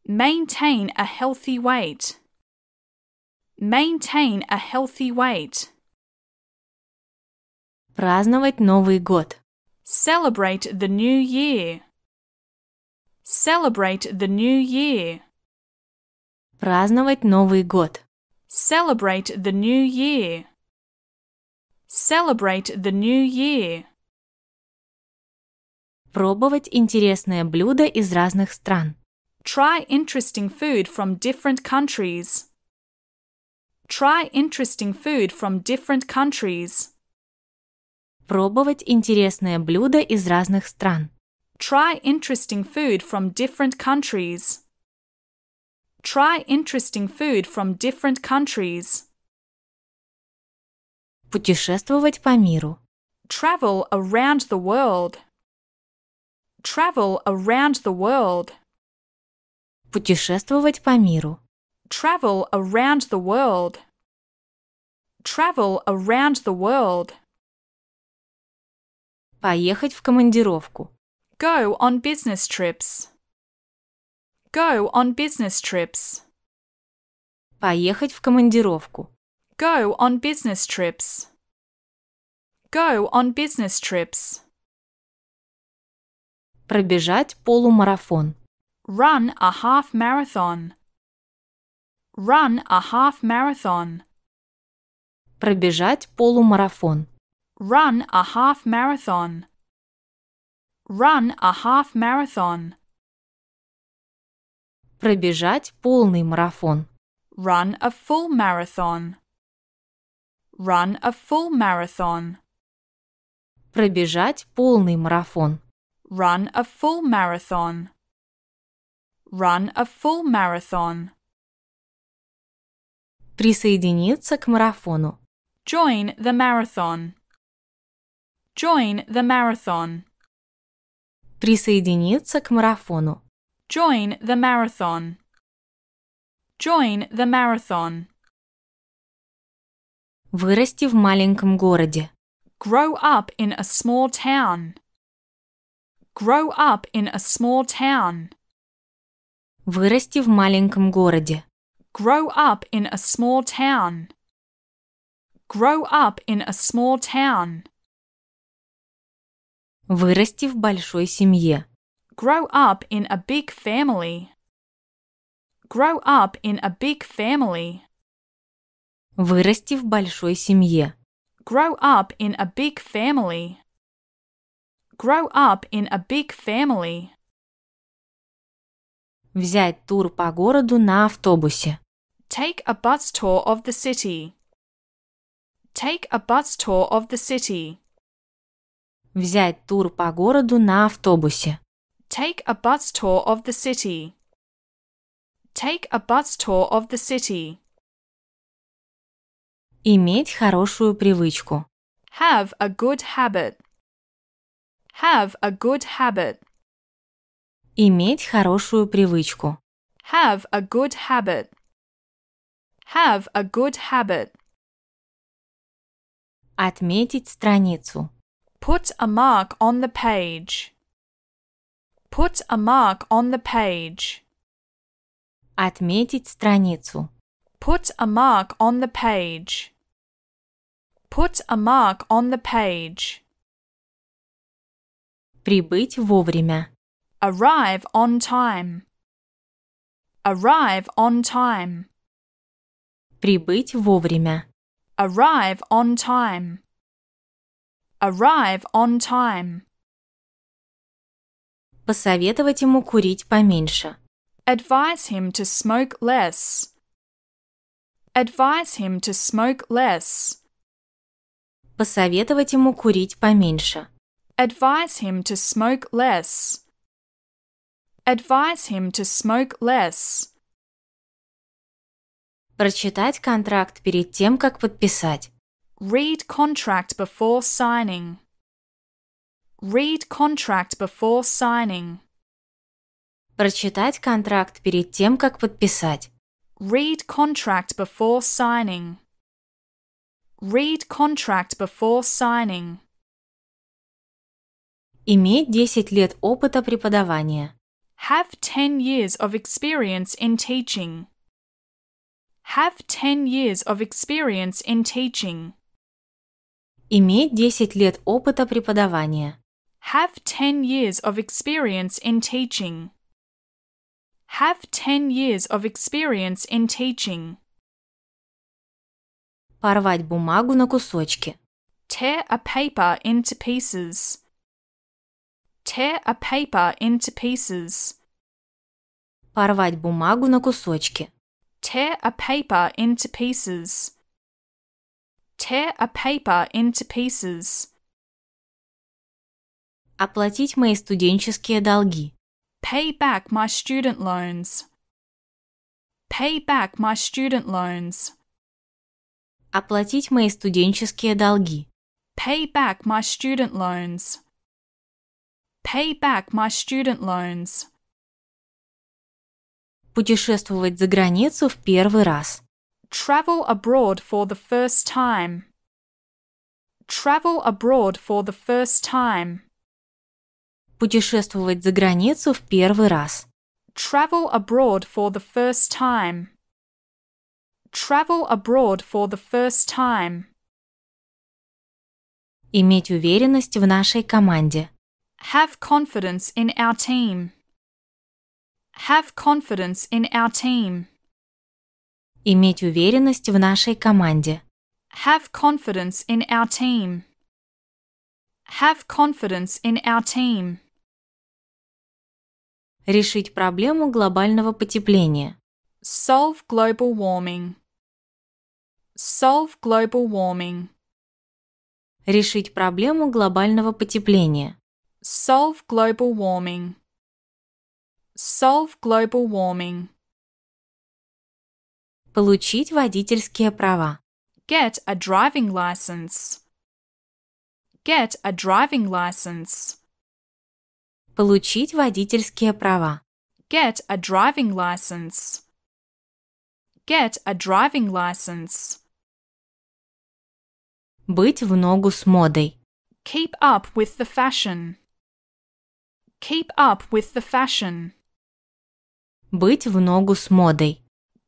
Maintain a healthy weight. Maintain a healthy weight. Праздновать Новый год. Celebrate the new year. Celebrate the new year. Праздновать Новый год. Celebrate the new year. Celebrate the new year. Пробовать интересное блюдо из разных стран. Try interesting food from different countries. Try interesting food from different countries. Пробовать интересное блюдо из разных стран. Try interesting food from different countries. Try interesting food from different countries. Путешествовать по миру. Travel around the world. Travel around the world. Путешествовать по миру. Travel around the world. Travel around the world. Поехать в командировку. Go on business trips. Go on business trips. Поехать в командировку. Go on business trips. Go on business trips. Пробежать полумарафон. Run a half marathon. Run a half marathon. Пробежать полумарафон. Run a half marathon. Run a half marathon. Пробежать полный марафон. Run a full marathon. Run a full marathon. Пробежать полный марафон. Run a full marathon. Run a full marathon. Присоединиться к марафону. Join the marathon. Join the marathon. Присоединиться к марафону. Join the marathon. Join the marathon. Вырасти в маленьком городе. Grow up in a small town. Grow up in a small town. Вырасти в маленьком городе. Grow up in a small town. Grow up in a small town. Вырасти в большой семье. Grow up in a big family. Grow up in a big family. Вырасти в большой семье. Grow up in a big family. grow up in a big family. Взять тур по городу на автобусе. Take a bus tour of the city. Take a bus tour of the city. Взять тур по городу на автобусе. Take a bus tour of the city. Take a bus tour of the city. Иметь хорошую привычку. Have a good habit. Have a good habit. Иметь хорошую привычку. Have a good habit. Have a good habit. Отметить страницу. Put a mark on the page. Put a mark on the page. Отметить страницу. Put a mark on the page. Put a mark on the page. Прибыть вовремя. Arrive on time. Arrive on time. Прибыть вовремя. Arrive on time. Arrive on time. Посоветовать ему курить поменьше. Advise him to smoke less. Advise him to smoke less. Посоветовать ему курить поменьше. Advise him to smoke less. Advise him to smoke less. Прочитать контракт перед тем, как подписать. Read contract before signing. Read contract before signing. Прочитать контракт перед тем, как подписать. Read contract before signing. Read contract before signing. Иметь 10 лет опыта преподавания. Have 10 years of experience in teaching. Have 10 years of experience in teaching. Иметь 10 лет опыта преподавания. Have 10 years of experience in teaching. Have 10 years of experience in teaching. Порвать бумагу на кусочки. Tear a paper into pieces. tear a paper into pieces. Порвать бумагу на кусочки. Tear a paper into pieces. Tear a paper into pieces. Оплатить мои студенческие долги. Pay back my student loans. Pay back my student loans. Оплатить мои студенческие долги. Pay back my student loans. Pay back my student loans. Путешествовать за границу в первый раз. Travel abroad for the first time. Travel abroad for the first time. Путешествовать за границу в первый раз. Travel abroad for the first time. Travel abroad for the first time. Иметь уверенность в нашей команде. Have confidence in our team. Have confidence in our team. Иметь уверенность в нашей команде. Have confidence in our team. Have confidence in our team. Решить проблему глобального потепления. Solve global warming. Solve global warming. Решить проблему глобального потепления. Solve global warming. Solve global warming. Получить водительские права. Get a driving license. Get a driving license. Получить водительские права. Get a driving license. Get a driving license. Быть в ногу с модой. Keep up with the fashion. Keep up with the fashion. Быть в ногу с модой.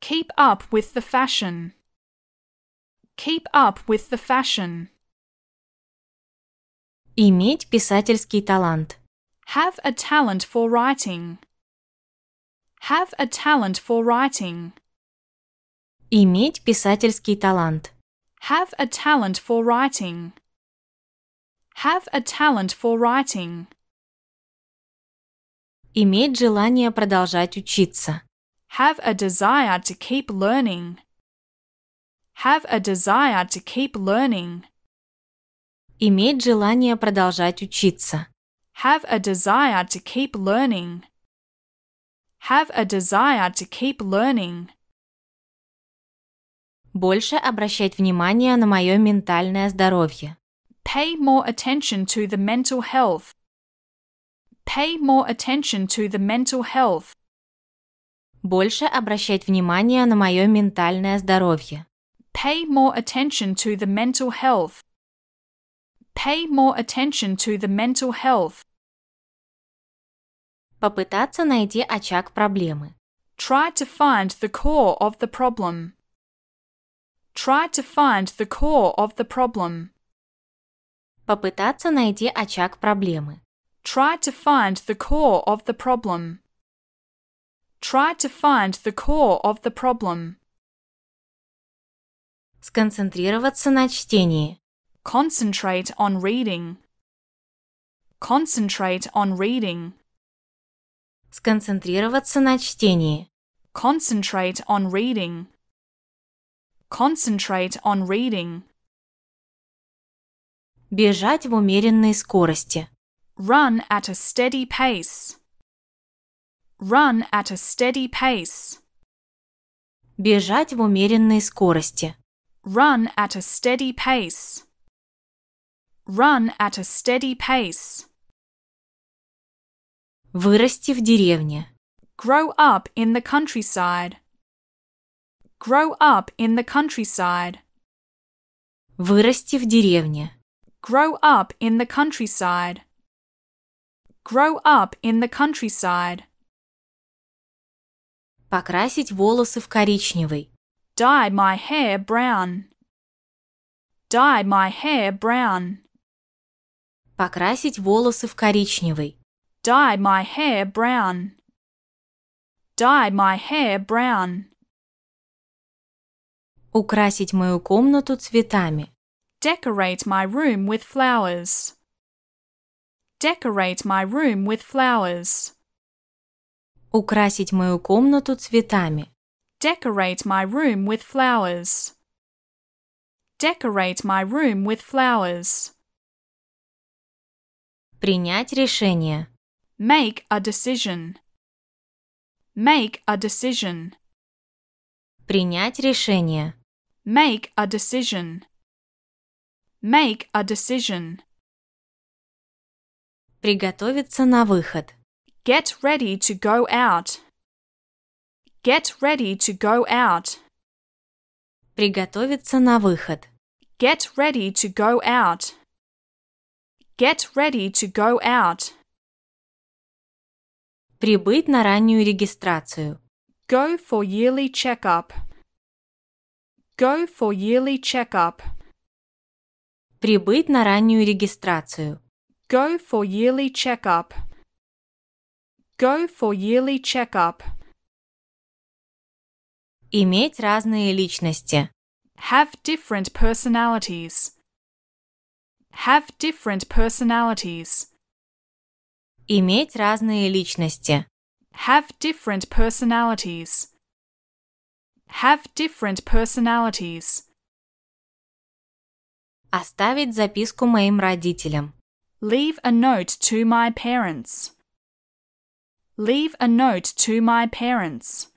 Keep up with the fashion. Keep up with the fashion. Иметь писательский талант. Have a talent for writing. Have a talent for writing. Иметь писательский талант. Have a talent for writing. Have a talent for writing. Иметь желание продолжать учиться. Have a desire to keep learning. Have a desire to keep learning. Иметь желание продолжать учиться. Have a desire to keep learning. Have a desire to keep learning. Больше обращать внимание на мое ментальное здоровье. Pay more attention to the mental health. Pay more attention to the mental health. Больше обращать внимание на мое ментальное здоровье. Pay more attention to the mental health. Pay more attention to the mental health. Попытаться найти очаг проблемы. Try to find the core of the problem. Try to find the core of the problem. Попытаться найти очаг проблемы. Try to find the core of the problem. Try to find the core of the problem. Сконцентрироваться на чтении. Concentrate on reading. Concentrate on reading. Сконцентрироваться на чтении. Concentrate on reading. Concentrate on reading. Бежать в умеренной скорости. Run at a steady pace. Run at a steady pace. Бежать в умеренной скорости. Run at a steady pace. Run at a steady pace. Вырасти в деревне. Grow up in the countryside. Grow up in the countryside. Вырасти в деревне. Grow up in the countryside. Grow up in the countryside. Покрасить волосы в коричневый. Dye my hair brown. Dye my hair brown. Покрасить волосы в коричневый. Dye my hair brown. Dye my hair brown. Украсить мою комнату цветами. Decorate my room with flowers decorate my room with flowers. Украсить мою комнату цветами. Decorate my room with flowers. Decorate my room with flowers. Принять решение. Make a decision. Make a decision. Принять решение. Make a decision. Make a decision. Приготовиться на выход. Get ready to go out. Get ready to go out. Приготовиться на выход. Get ready to go out. Get ready to go out. Прибыть на раннюю регистрацию. Go for yearly checkup. Go for yearly checkup. Прибыть на раннюю регистрацию. Go for yearly checkup. Go for yearly checkup. Иметь разные личности. Have different personalities. Have different personalities. Иметь разные личности. Have different personalities. Have different personalities. Оставить записку моим родителям. Leave a note to my parents. Leave a note to my parents.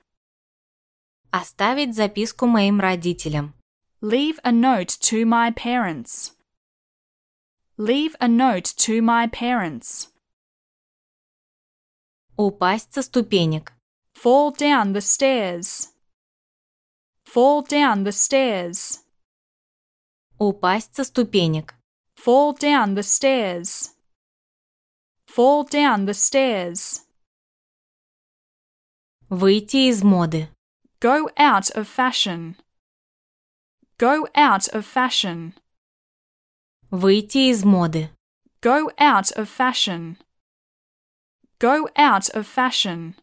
Оставить записку моим родителям. Leave a note to my parents. Leave a note to my parents. Упасть со ступенек. Fall down the stairs. Fall down the stairs. Упасть со ступенек. Fall down the stairs. Fall down the stairs. Выйти из моды. Go out of fashion. Go out of fashion. Выйти из моды. Go out of fashion. Go out of fashion.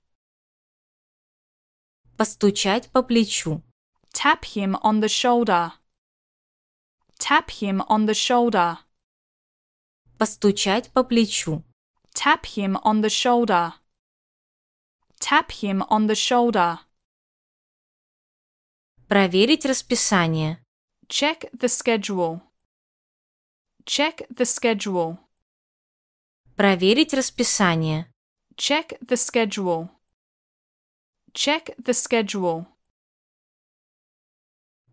Постучать по плечу. Tap him on the shoulder. Tap him on the shoulder. постучать по плечу. Tap him on the shoulder. Tap him on the shoulder. Проверить расписание. Check the schedule. Check the schedule. Проверить расписание. Check the schedule. Check the schedule.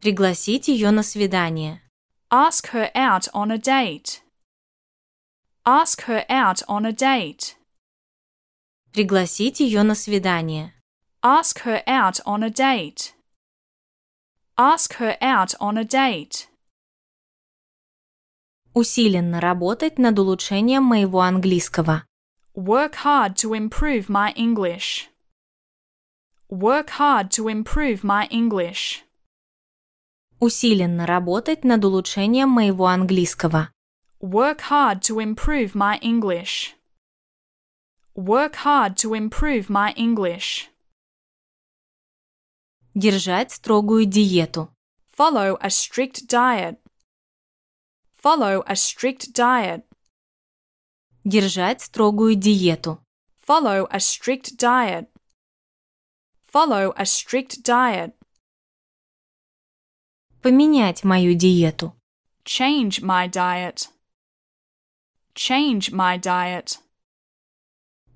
Пригласить ее на свидание. Ask her out on a date. Ask her out on a date. Пригласить ее на свидание. Ask her out on a date. Ask her out on a date. Усиленно работать над улучшением моего английского. Work hard to improve my English. Work hard to improve my English. Усиленно работать над улучшением моего английского. Work hard to improve my English. Work hard to improve my English. Держать строгую Follow a strict diet. Follow a strict diet. Держать строгую Follow a strict diet. Follow a strict diet. Поменять мою Change my diet. Change my diet.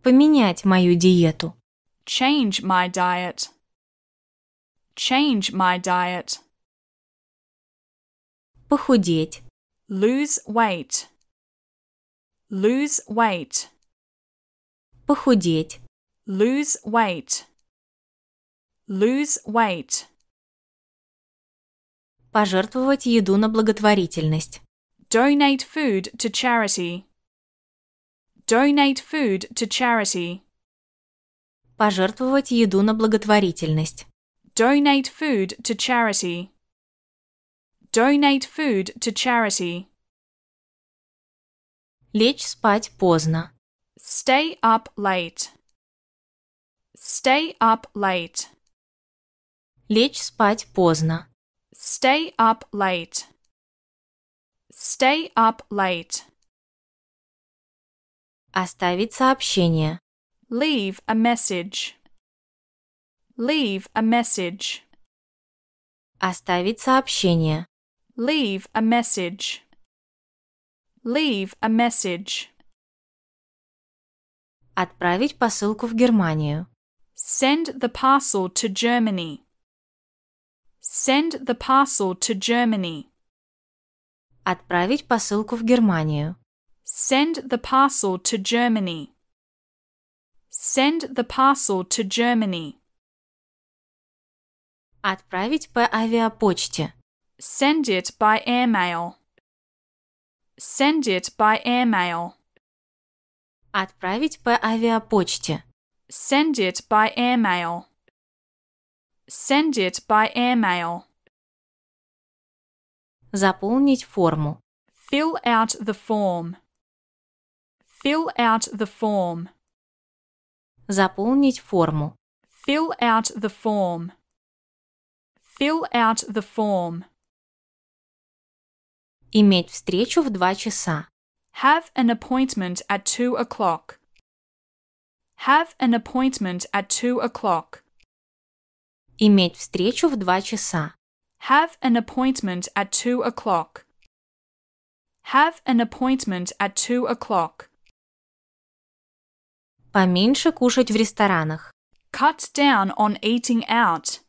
Поменять мою диету. Change my diet. Change my diet. Похудеть. Lose weight. Lose weight. Похудеть. Lose weight. Lose weight. Пожертвовать еду на благотворительность. Donate food to charity. Donate food to charity. Пожертвовать еду на благотворительность. Donate food to charity. Donate food to charity. Лечь спать поздно. Stay up late. Stay up late. Лечь спать поздно. Stay up late. Stay up late. Оставить сообщение. Leave a message. Leave a message. Оставить сообщение. Leave a message. Leave a message. Отправить посылку в Германию. Send the parcel to Germany. Send the parcel to Germany. Отправить посылку в Германию. Send the parcel to Germany. Send the parcel to Germany. Отправить по авиапочте. Send it by airmail. Send it by airmail. Отправить по авиапочте. Send it by airmail. Send it by airmail. Заполнить форму. Fill out the form. Fill out the form. Заполнить форму. Fill out the form. Fill out the form. Иметь встречу в два часа. Have an appointment at two o'clock. Have an appointment at two o'clock. Иметь встречу в два часа. Have an appointment at two o'clock. Have an appointment at two o'clock. Поменьше кушать в ресторанах. Cut down on eating out.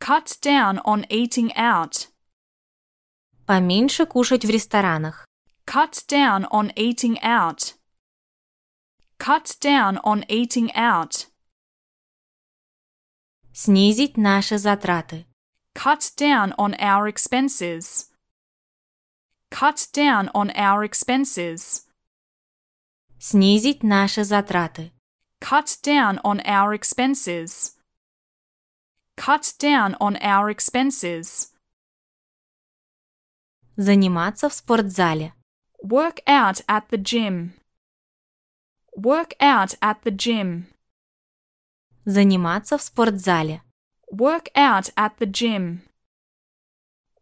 Cut down on eating out. Поменьше кушать в ресторанах. Cut down on eating out. Cut down on eating out. Снизить наши затраты. Cut down on our expenses. Cut down on our expenses. Снизить наши затраты. Cut down on our expenses. Cut down on our expenses. Заниматься в спортзале. Work out at the gym. Work out at the gym. Заниматься в спортзале. Work out at the gym.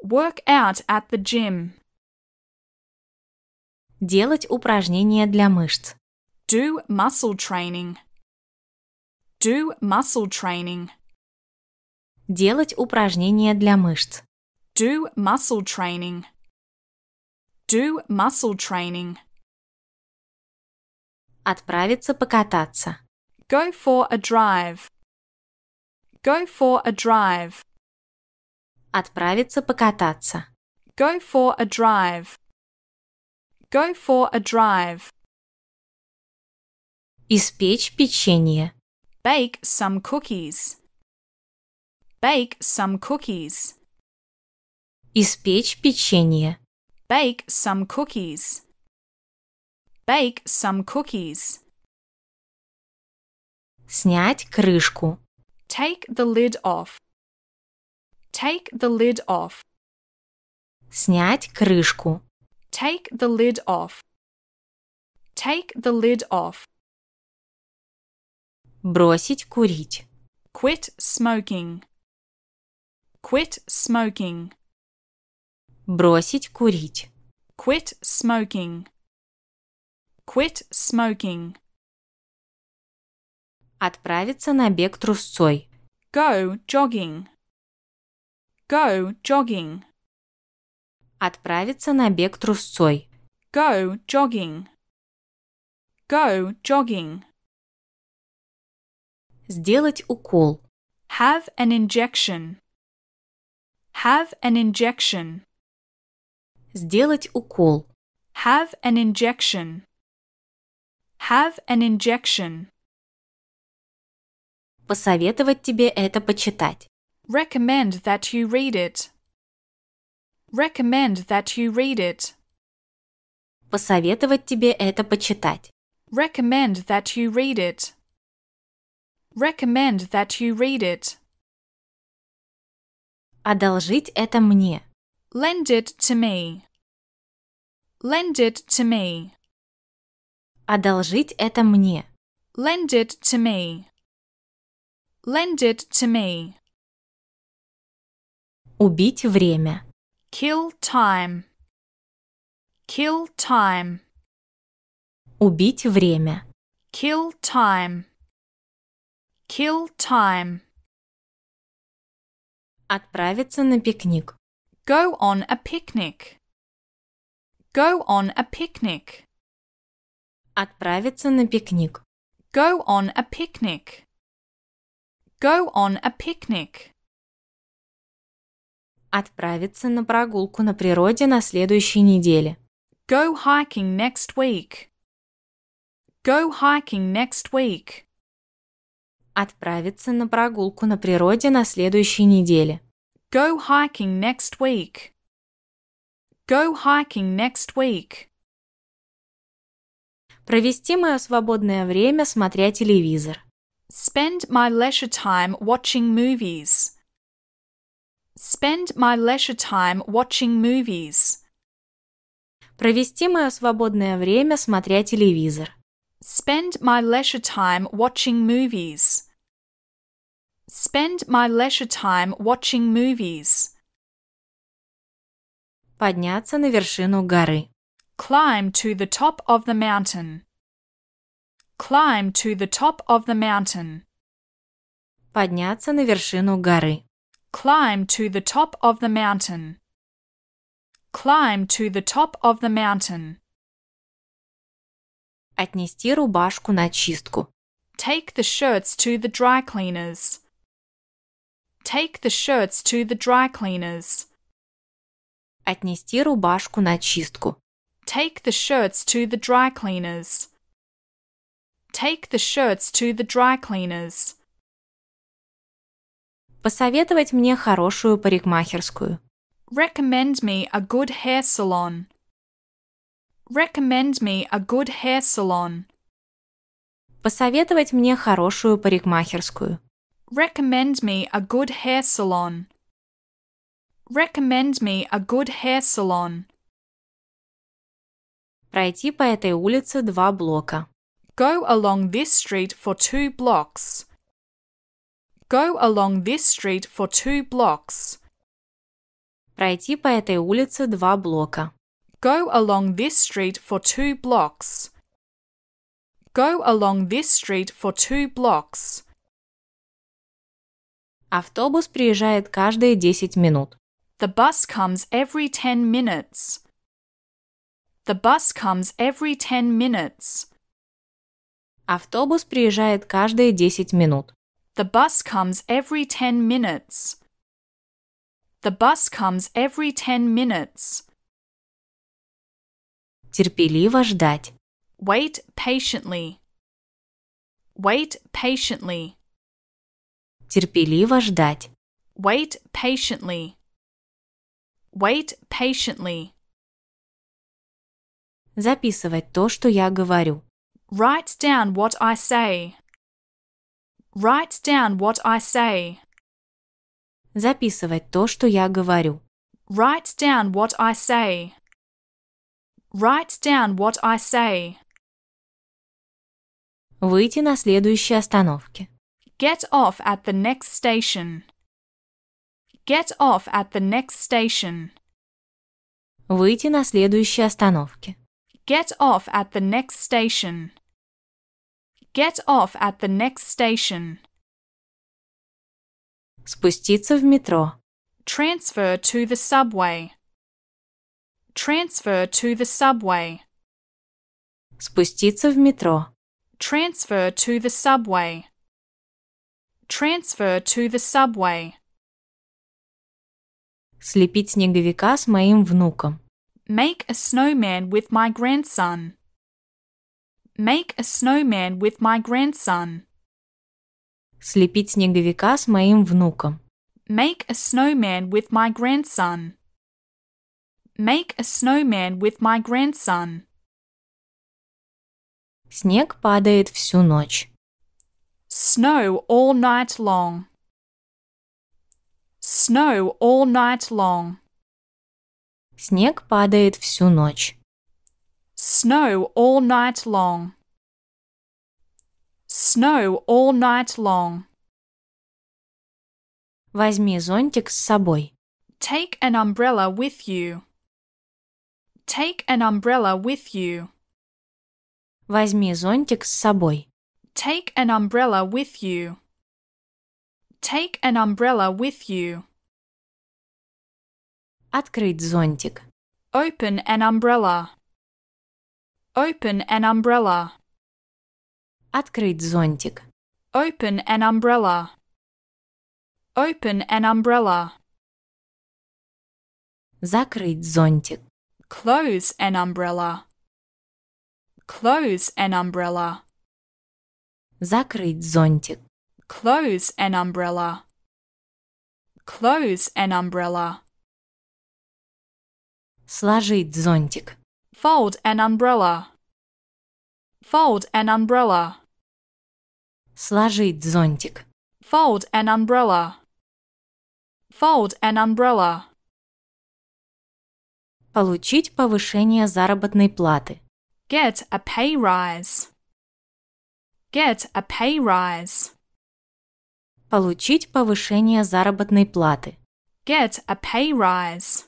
Work out at the gym. Делать упражнения для мышц. Do muscle training. Do muscle training. Делать упражнения для мышц. Do muscle training. Do muscle training. Отправиться покататься. Go for a drive. Go for a drive. Отправиться покататься. Go for a drive. Go for a drive. Испечь печенье. Bake some cookies. Bake some cookies. Испечь печенье. Bake some cookies. Bake some cookies. Снять крышку. Take the lid off. Take the lid off. Снять крышку. Take the lid off. Take the lid off. Бросить курить. Quit smoking. Quit smoking. Бросить курить. Quit smoking. Quit smoking. Отправиться на бег трусцой. Go jogging. Go jogging. Отправиться на бег трусцой. Go jogging. Go jogging. Сделать укол. Have an injection. Have an injection. Сделать укол. Have an injection. Have an injection посоветовать тебе это почитать. Recommend that you read it. Recommend that you read it. Посоветовать тебе это почитать. Recommend that you read it. Recommend that you read it. Одолжить это мне. Lend it to me. Lend it to me. Одолжить это мне. Lend it to me. Lend it to me. Убить время. Kill time. Kill time. Убить время. Kill time. Kill time. Отправиться на пикник. Go on a picnic. Go on a picnic. Отправиться на пикник. Go on a picnic. Go on a picnic. Отправиться на прогулку на природе на следующей неделе. Go hiking next week. Go hiking next week. Отправиться на прогулку на природе на следующей неделе. Go hiking next week. Go hiking next week. Провести мое свободное время, смотря телевизор. Spend my leisure time watching movies. Spend my leisure time watching movies. Провести мое свободное время смотря телевизор. Spend my leisure time watching movies. Spend my leisure time watching movies. Подняться на вершину горы. Climb to the top of the mountain. Climb to the top of the mountain. Подняться на вершину горы. Climb to the top of the mountain. Climb to the top of the mountain. Отнести рубашку на чистку. Take the shirts to the dry cleaners. Take the shirts to the dry cleaners. Отнести рубашку на чистку. Take the shirts to the dry cleaners. take the shirts to the dry cleaners. Посоветовать мне хорошую парикмахерскую. Recommend me a good hair salon. Recommend me a good hair salon. Посоветовать мне хорошую парикмахерскую. Recommend me a good hair salon. Recommend me a good hair salon. Пройти по этой улице два блока. Go along this street for two blocks. Go along this street for two blocks. Пройти по этой улице два блока. Go along this street for two blocks. Go along this street for two blocks. Автобус приезжает каждые 10 минут. The bus comes every 10 minutes. The bus comes every 10 minutes. Автобус приезжает каждые 10 минут. The bus comes every 10 minutes. The bus comes every 10 minutes. Терпеливо ждать. Wait patiently. Wait patiently. Терпеливо ждать. Wait patiently. Wait patiently. Записывать то, что я говорю. Write down what I say. Write down what I say. Записывать то, что я говорю. Write down what I say. Write down what I say. Выйти на следующей остановке. Get off at the next station. Get off at the next station. Выйти на следующей остановке. Get off at the next station. Get off at the next station. Спуститься в метро. Transfer to the subway. Transfer to the subway. Спуститься в метро. Transfer to the subway. Transfer to the subway. Слепить снеговика с моим внуком. Make a snowman with my grandson. Make a snowman with my grandson. Слепить снеговика с моим внуком. Make a snowman with my grandson. Make a snowman with my grandson. Снег падает всю ночь. Snow all night long. Snow all night long. Снег падает всю ночь. Snow all night long. Snow all night long. Возьми зонтик с собой. Take an umbrella with you. Take an umbrella with you. Возьми зонтик с собой. Take an umbrella with you. Take an umbrella with you. Открыть зонтик. Open an umbrella. Open an umbrella. Открыть зонтик. Open an umbrella. Open an umbrella. Закрыть зонтик. Close an umbrella. Close an umbrella. Закрыть зонтик. Close an umbrella. Close an umbrella. Сложить зонтик. Fold an umbrella. Fold an umbrella. Сложить зонтик. Fold an umbrella. Fold an umbrella. Получить повышение заработной платы. Get a pay rise. Get a pay rise. Получить повышение заработной платы. Get a pay rise.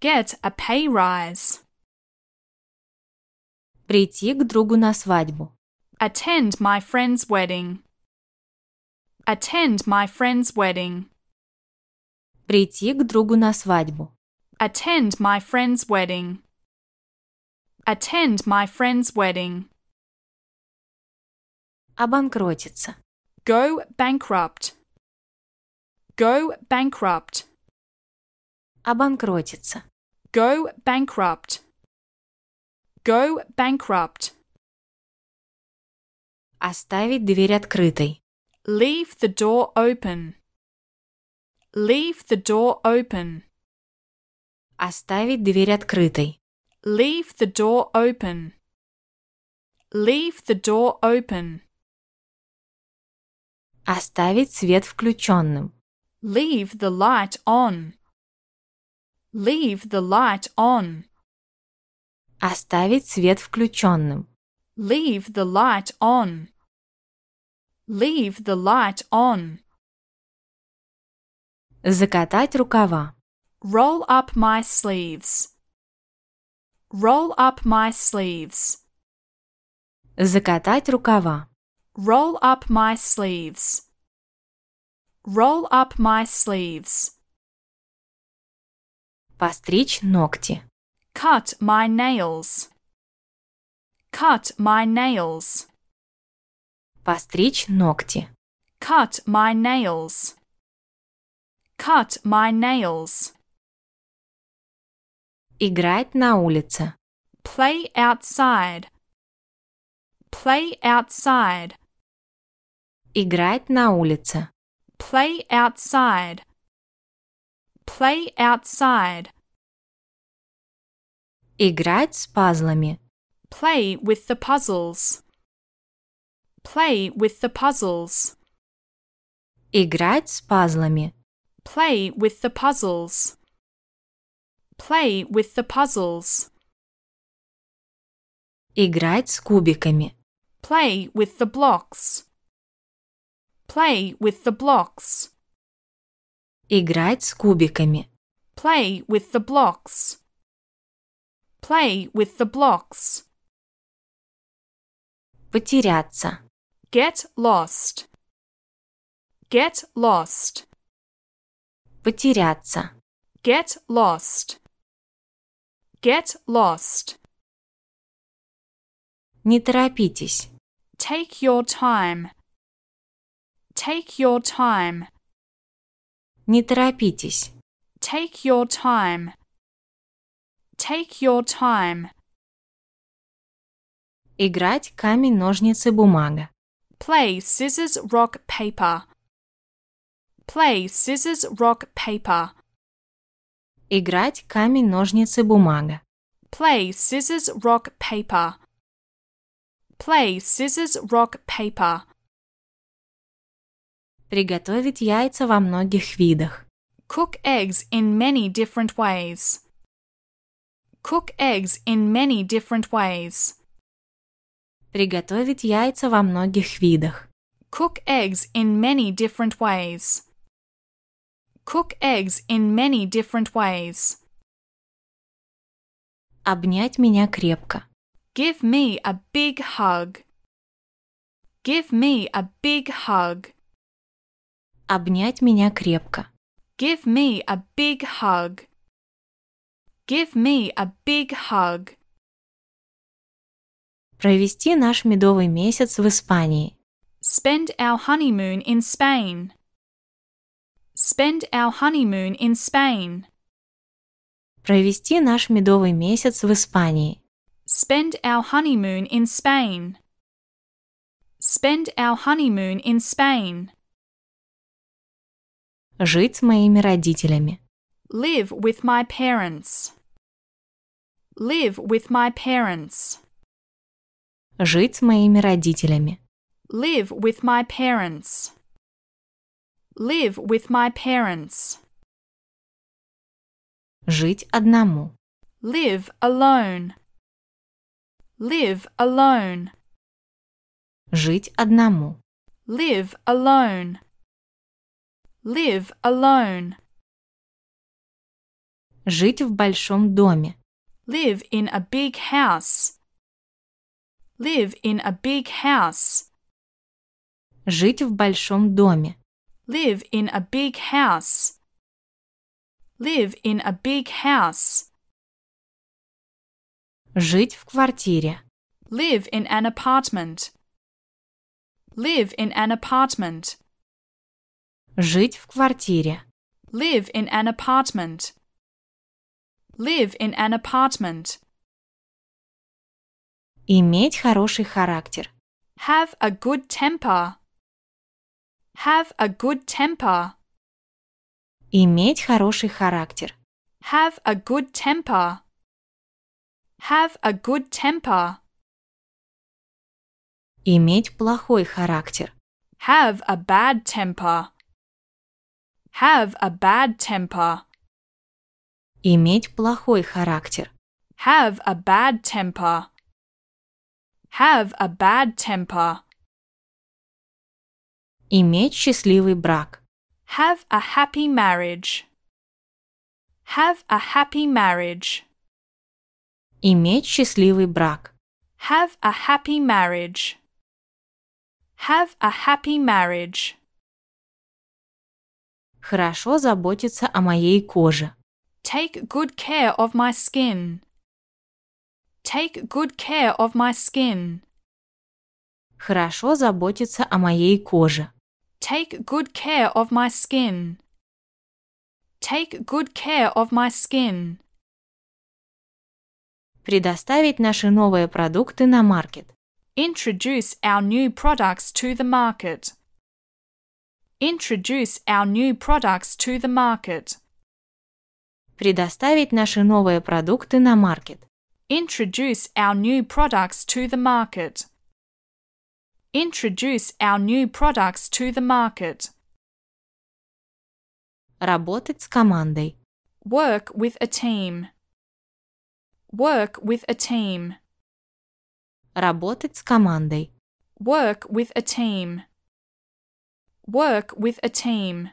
Get a pay rise. Прийти к другу на свадьбу. Attend my friend's wedding. Attend my friend's wedding. Прийти к другу на свадьбу. Attend my friend's wedding. Attend my friend's wedding. Обанкротиться. Go bankrupt. Go bankrupt. Обанкротиться. Go bankrupt. Go bankrupt. Оставить дверь открытой. Leave the door open. Leave the door open. Оставить дверь открытой. Leave the door open. Leave the door open. Оставить свет включенным. Leave the light on. Leave the light on. Оставить свет включенным. Leave the light on. Leave the light on. Закатать рукава. Roll up my sleeves. Roll up my sleeves. Закатать рукава. Roll up my sleeves. Roll up my sleeves. Постричь ногти. Cut my nails. Cut my nails. Постричь ногти. Cut my nails. Cut my nails. Играть на улице. Play outside. Play outside. Играть на улице. Play outside. play outside. Играть с пазлами. Play with the puzzles. Play with the puzzles. Играть с пазлами. Play with the puzzles. Play with the puzzles. Играть с кубиками. Play with the blocks. Play with the blocks. Играть с кубиками. Play with the blocks. Play with the blocks. Потеряться. Get lost. Get lost. Потеряться. Get lost. Get lost. Не торопитесь. Take your time. Take your time. Не торопитесь. Take your time. Take your time. Играть камень, ножницы, бумага. Play scissors, rock, paper. Play scissors, rock, paper. Играть камень, ножницы, бумага. Play scissors, rock, paper. Play scissors, rock, paper. Приготовить яйца во многих видах. Cook eggs in many different ways. Cook eggs in many different ways. Приготовить яйца во многих видах. Cook eggs in many different ways. Cook eggs in many different ways. Обнять меня крепко. Give me a big hug. Give me a big hug обнять меня крепко. Give me a big hug. Give me a big hug. Провести наш медовый месяц в Испании. Spend our honeymoon in Spain. Spend our honeymoon in Spain. Провести наш медовый месяц в Испании. Spend our honeymoon in Spain. Spend our honeymoon in Spain. Жить с моими родителями. Live with my parents. Live with my parents. Жить с моими родителями. Live with my parents. Live with my parents. Жить одному. Live alone. Live alone. Жить одному. Live alone. Live alone. Жить в большом доме. Live in a big house. Live in a big house. Жить в большом доме. Live in a big house. Live in a big house. Жить в квартире. Live in an apartment. Live in an apartment. Жить в квартире. Live in an apartment. Live in an apartment. Иметь хороший характер. Have a good temper. Have a good temper. Иметь хороший характер. Have a good temper. Have a good temper. Иметь плохой характер. Have a bad temper. Have a bad temper. Иметь плохой характер. Have a bad temper. Have a bad temper. Иметь счастливый брак. Have a happy marriage. Have a happy marriage. Иметь счастливый брак. Have a happy marriage. Have a happy marriage. Хорошо заботиться о моей коже. Take good care of my skin. Take good care of my skin. Хорошо заботиться о моей коже. Take good care of my skin. Take good care of my skin. Предоставить наши новые продукты на маркет. Introduce our new products to the market. introduce our new products to the market. Предоставить наши новые продукты на market. Introduce our new products to the market. Introduce our new products to the market. Работать с командой. Work with a team. Work with a team. Работать с командой. Work with a team. Work with a team.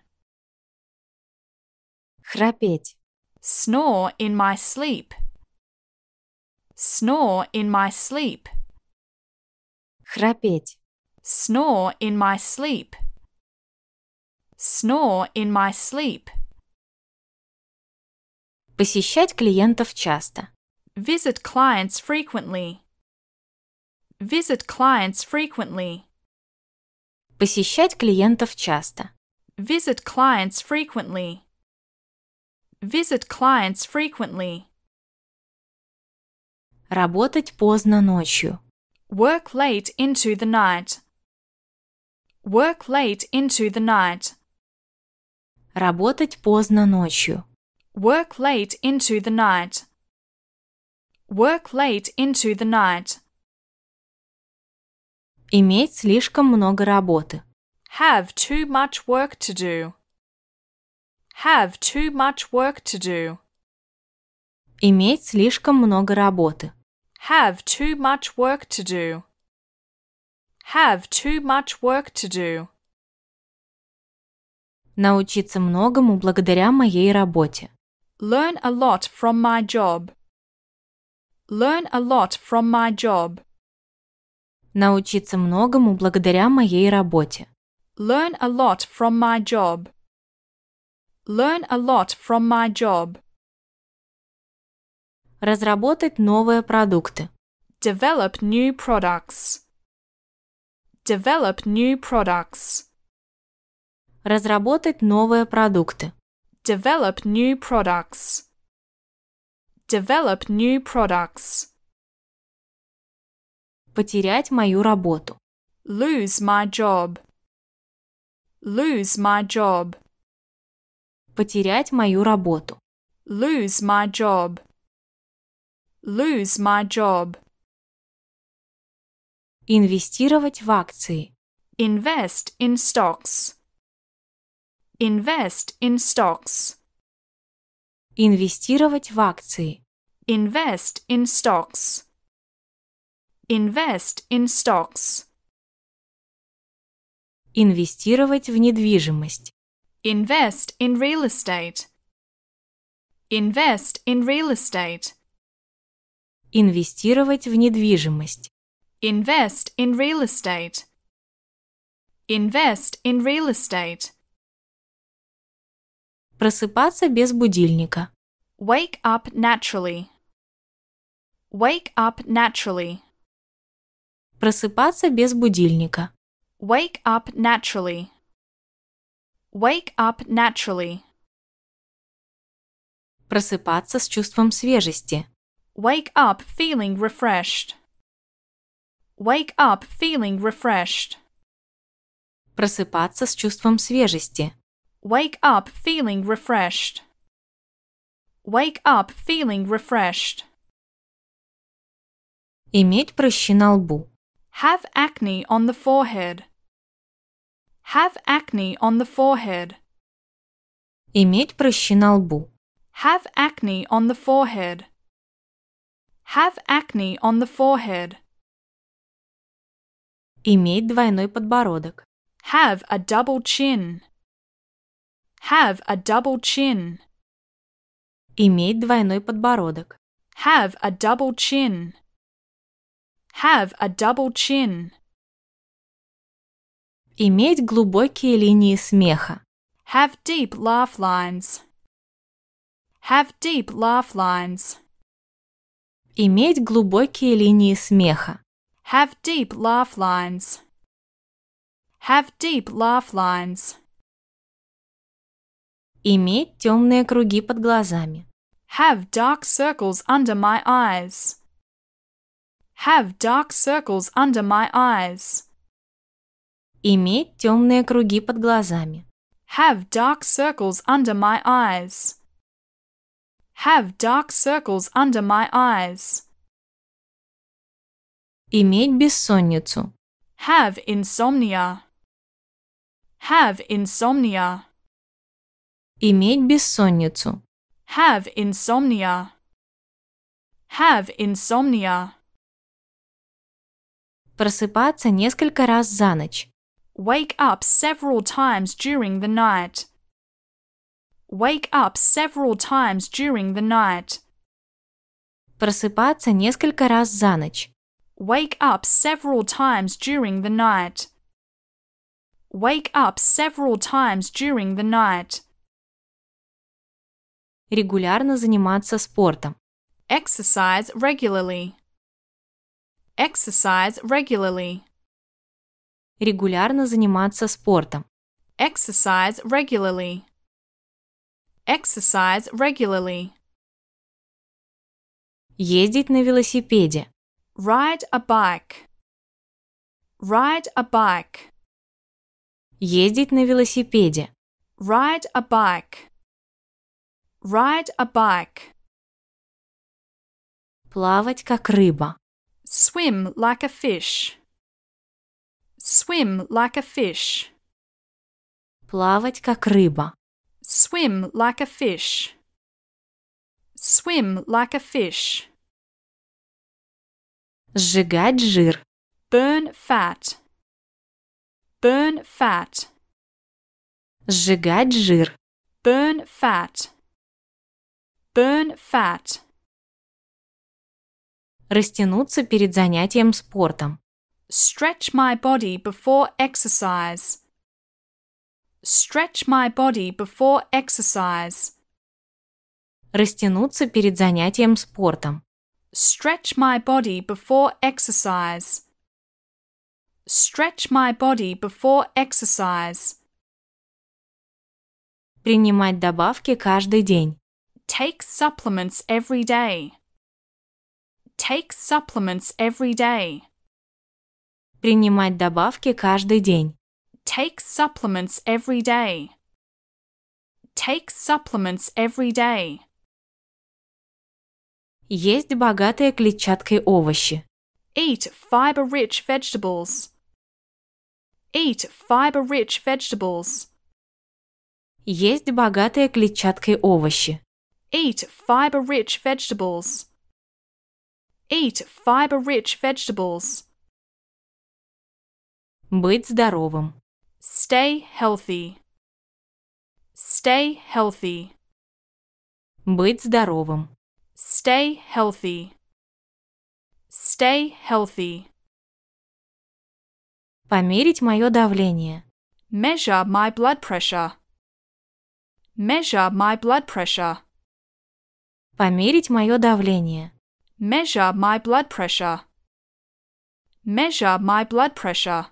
Храпеть. Snore in my sleep. Snore in my sleep. Храпеть. Snore in my sleep. Snore in my sleep. Посещать клиентов часто. Visit clients frequently. Visit clients frequently. Посещать клиентов часто. Visit clients frequently. Visit clients frequently. Работать поздно ночью. Work late into the night. Work late into the night. Работать поздно ночью. Work late into the night. Work late into the night. Иметь слишком много работы. Have too much work to do. Have too much work to do. Иметь слишком много работы. Have too much work to do. Have too much work to do. Научиться многому благодаря моей работе. Learn a lot from my job. Learn a lot from my job научиться многому благодаря моей работе. Learn a lot from my job. Learn a lot from my job. Разработать новые продукты. Develop new products. Develop new products. Разработать новые продукты. Develop new products. Develop new products потерять мою работу. Lose my job. Lose my job. Потерять мою работу. Lose my job. Lose my job. Инвестировать в акции. Invest in stocks. Invest in stocks. Инвестировать в акции. Invest in stocks. Invest in stocks. Инвестировать в недвижимость. Invest in real estate. Invest in real estate. Инвестировать в недвижимость. Invest in real estate. Invest in real estate. Просыпаться без будильника. Wake up naturally. Wake up naturally. Просыпаться без будильника. Wake up naturally. Wake up naturally. Просыпаться с чувством свежести. Wake up feeling refreshed. Wake up feeling refreshed. Просыпаться с чувством свежести. Wake up feeling refreshed. Wake up feeling refreshed. Иметь прыщи на лбу. Have acne on the forehead. Have acne on the forehead. Иметь прыщи на лбу. Have acne on the forehead. Have acne on the forehead. Иметь двойной подбородок. Have a double chin. Have a double chin. Иметь двойной подбородок. Have a double chin. Have a double chin. Иметь глубокие линии смеха. Have deep laugh lines. Have deep laugh lines. Иметь глубокие линии смеха. Have deep laugh lines. Have deep laugh lines. Иметь темные круги под глазами. Have dark circles under my eyes. have dark circles under my eyes. Иметь темные круги под глазами. Have dark circles under my eyes. Have dark circles under my eyes. Иметь бессонницу. Have insomnia. Have insomnia. Иметь бессонницу. Have insomnia. Have insomnia. Просыпаться несколько раз за ночь. Wake up several times during the night. Wake up several times during the night. Просыпаться несколько раз за ночь. Wake up several times during the night. Wake up several times during the night. Регулярно заниматься спортом. Exercise regularly. Exercise regularly. Регулярно заниматься спортом. Exercise regularly. Exercise regularly. Ездить на велосипеде. Ride a bike. Ride a bike. Ездить на велосипеде. Ride a bike. Ride a bike. Плавать как рыба. Swim like a fish. Swim like a fish. Плавать как рыба. Swim like a fish. Swim like a fish. Сжигать жир. Burn fat. Burn fat. Сжигать жир. Burn fat. Burn fat. Растянуться перед занятием спортом. Stretch my body before exercise. Stretch my body before exercise. Растянуться перед занятием спортом. Stretch my body before exercise. Stretch my body before exercise. Принимать добавки каждый день. Take supplements every day. Take supplements every day. Принимать добавки каждый день. Take supplements every day. Take supplements every day. Есть богатые клетчаткой овощи. Eat fiber-rich vegetables. Eat fiber-rich vegetables. Есть богатые клетчаткой овощи. Eat fiber-rich vegetables. Eat fiber-rich vegetables. Быть здоровым. Stay healthy. Stay healthy. Быть здоровым. Stay healthy. Stay healthy. Померить мое давление. Measure my blood pressure. Measure my blood pressure. Померить мое давление. Measure my blood pressure. Measure my blood pressure.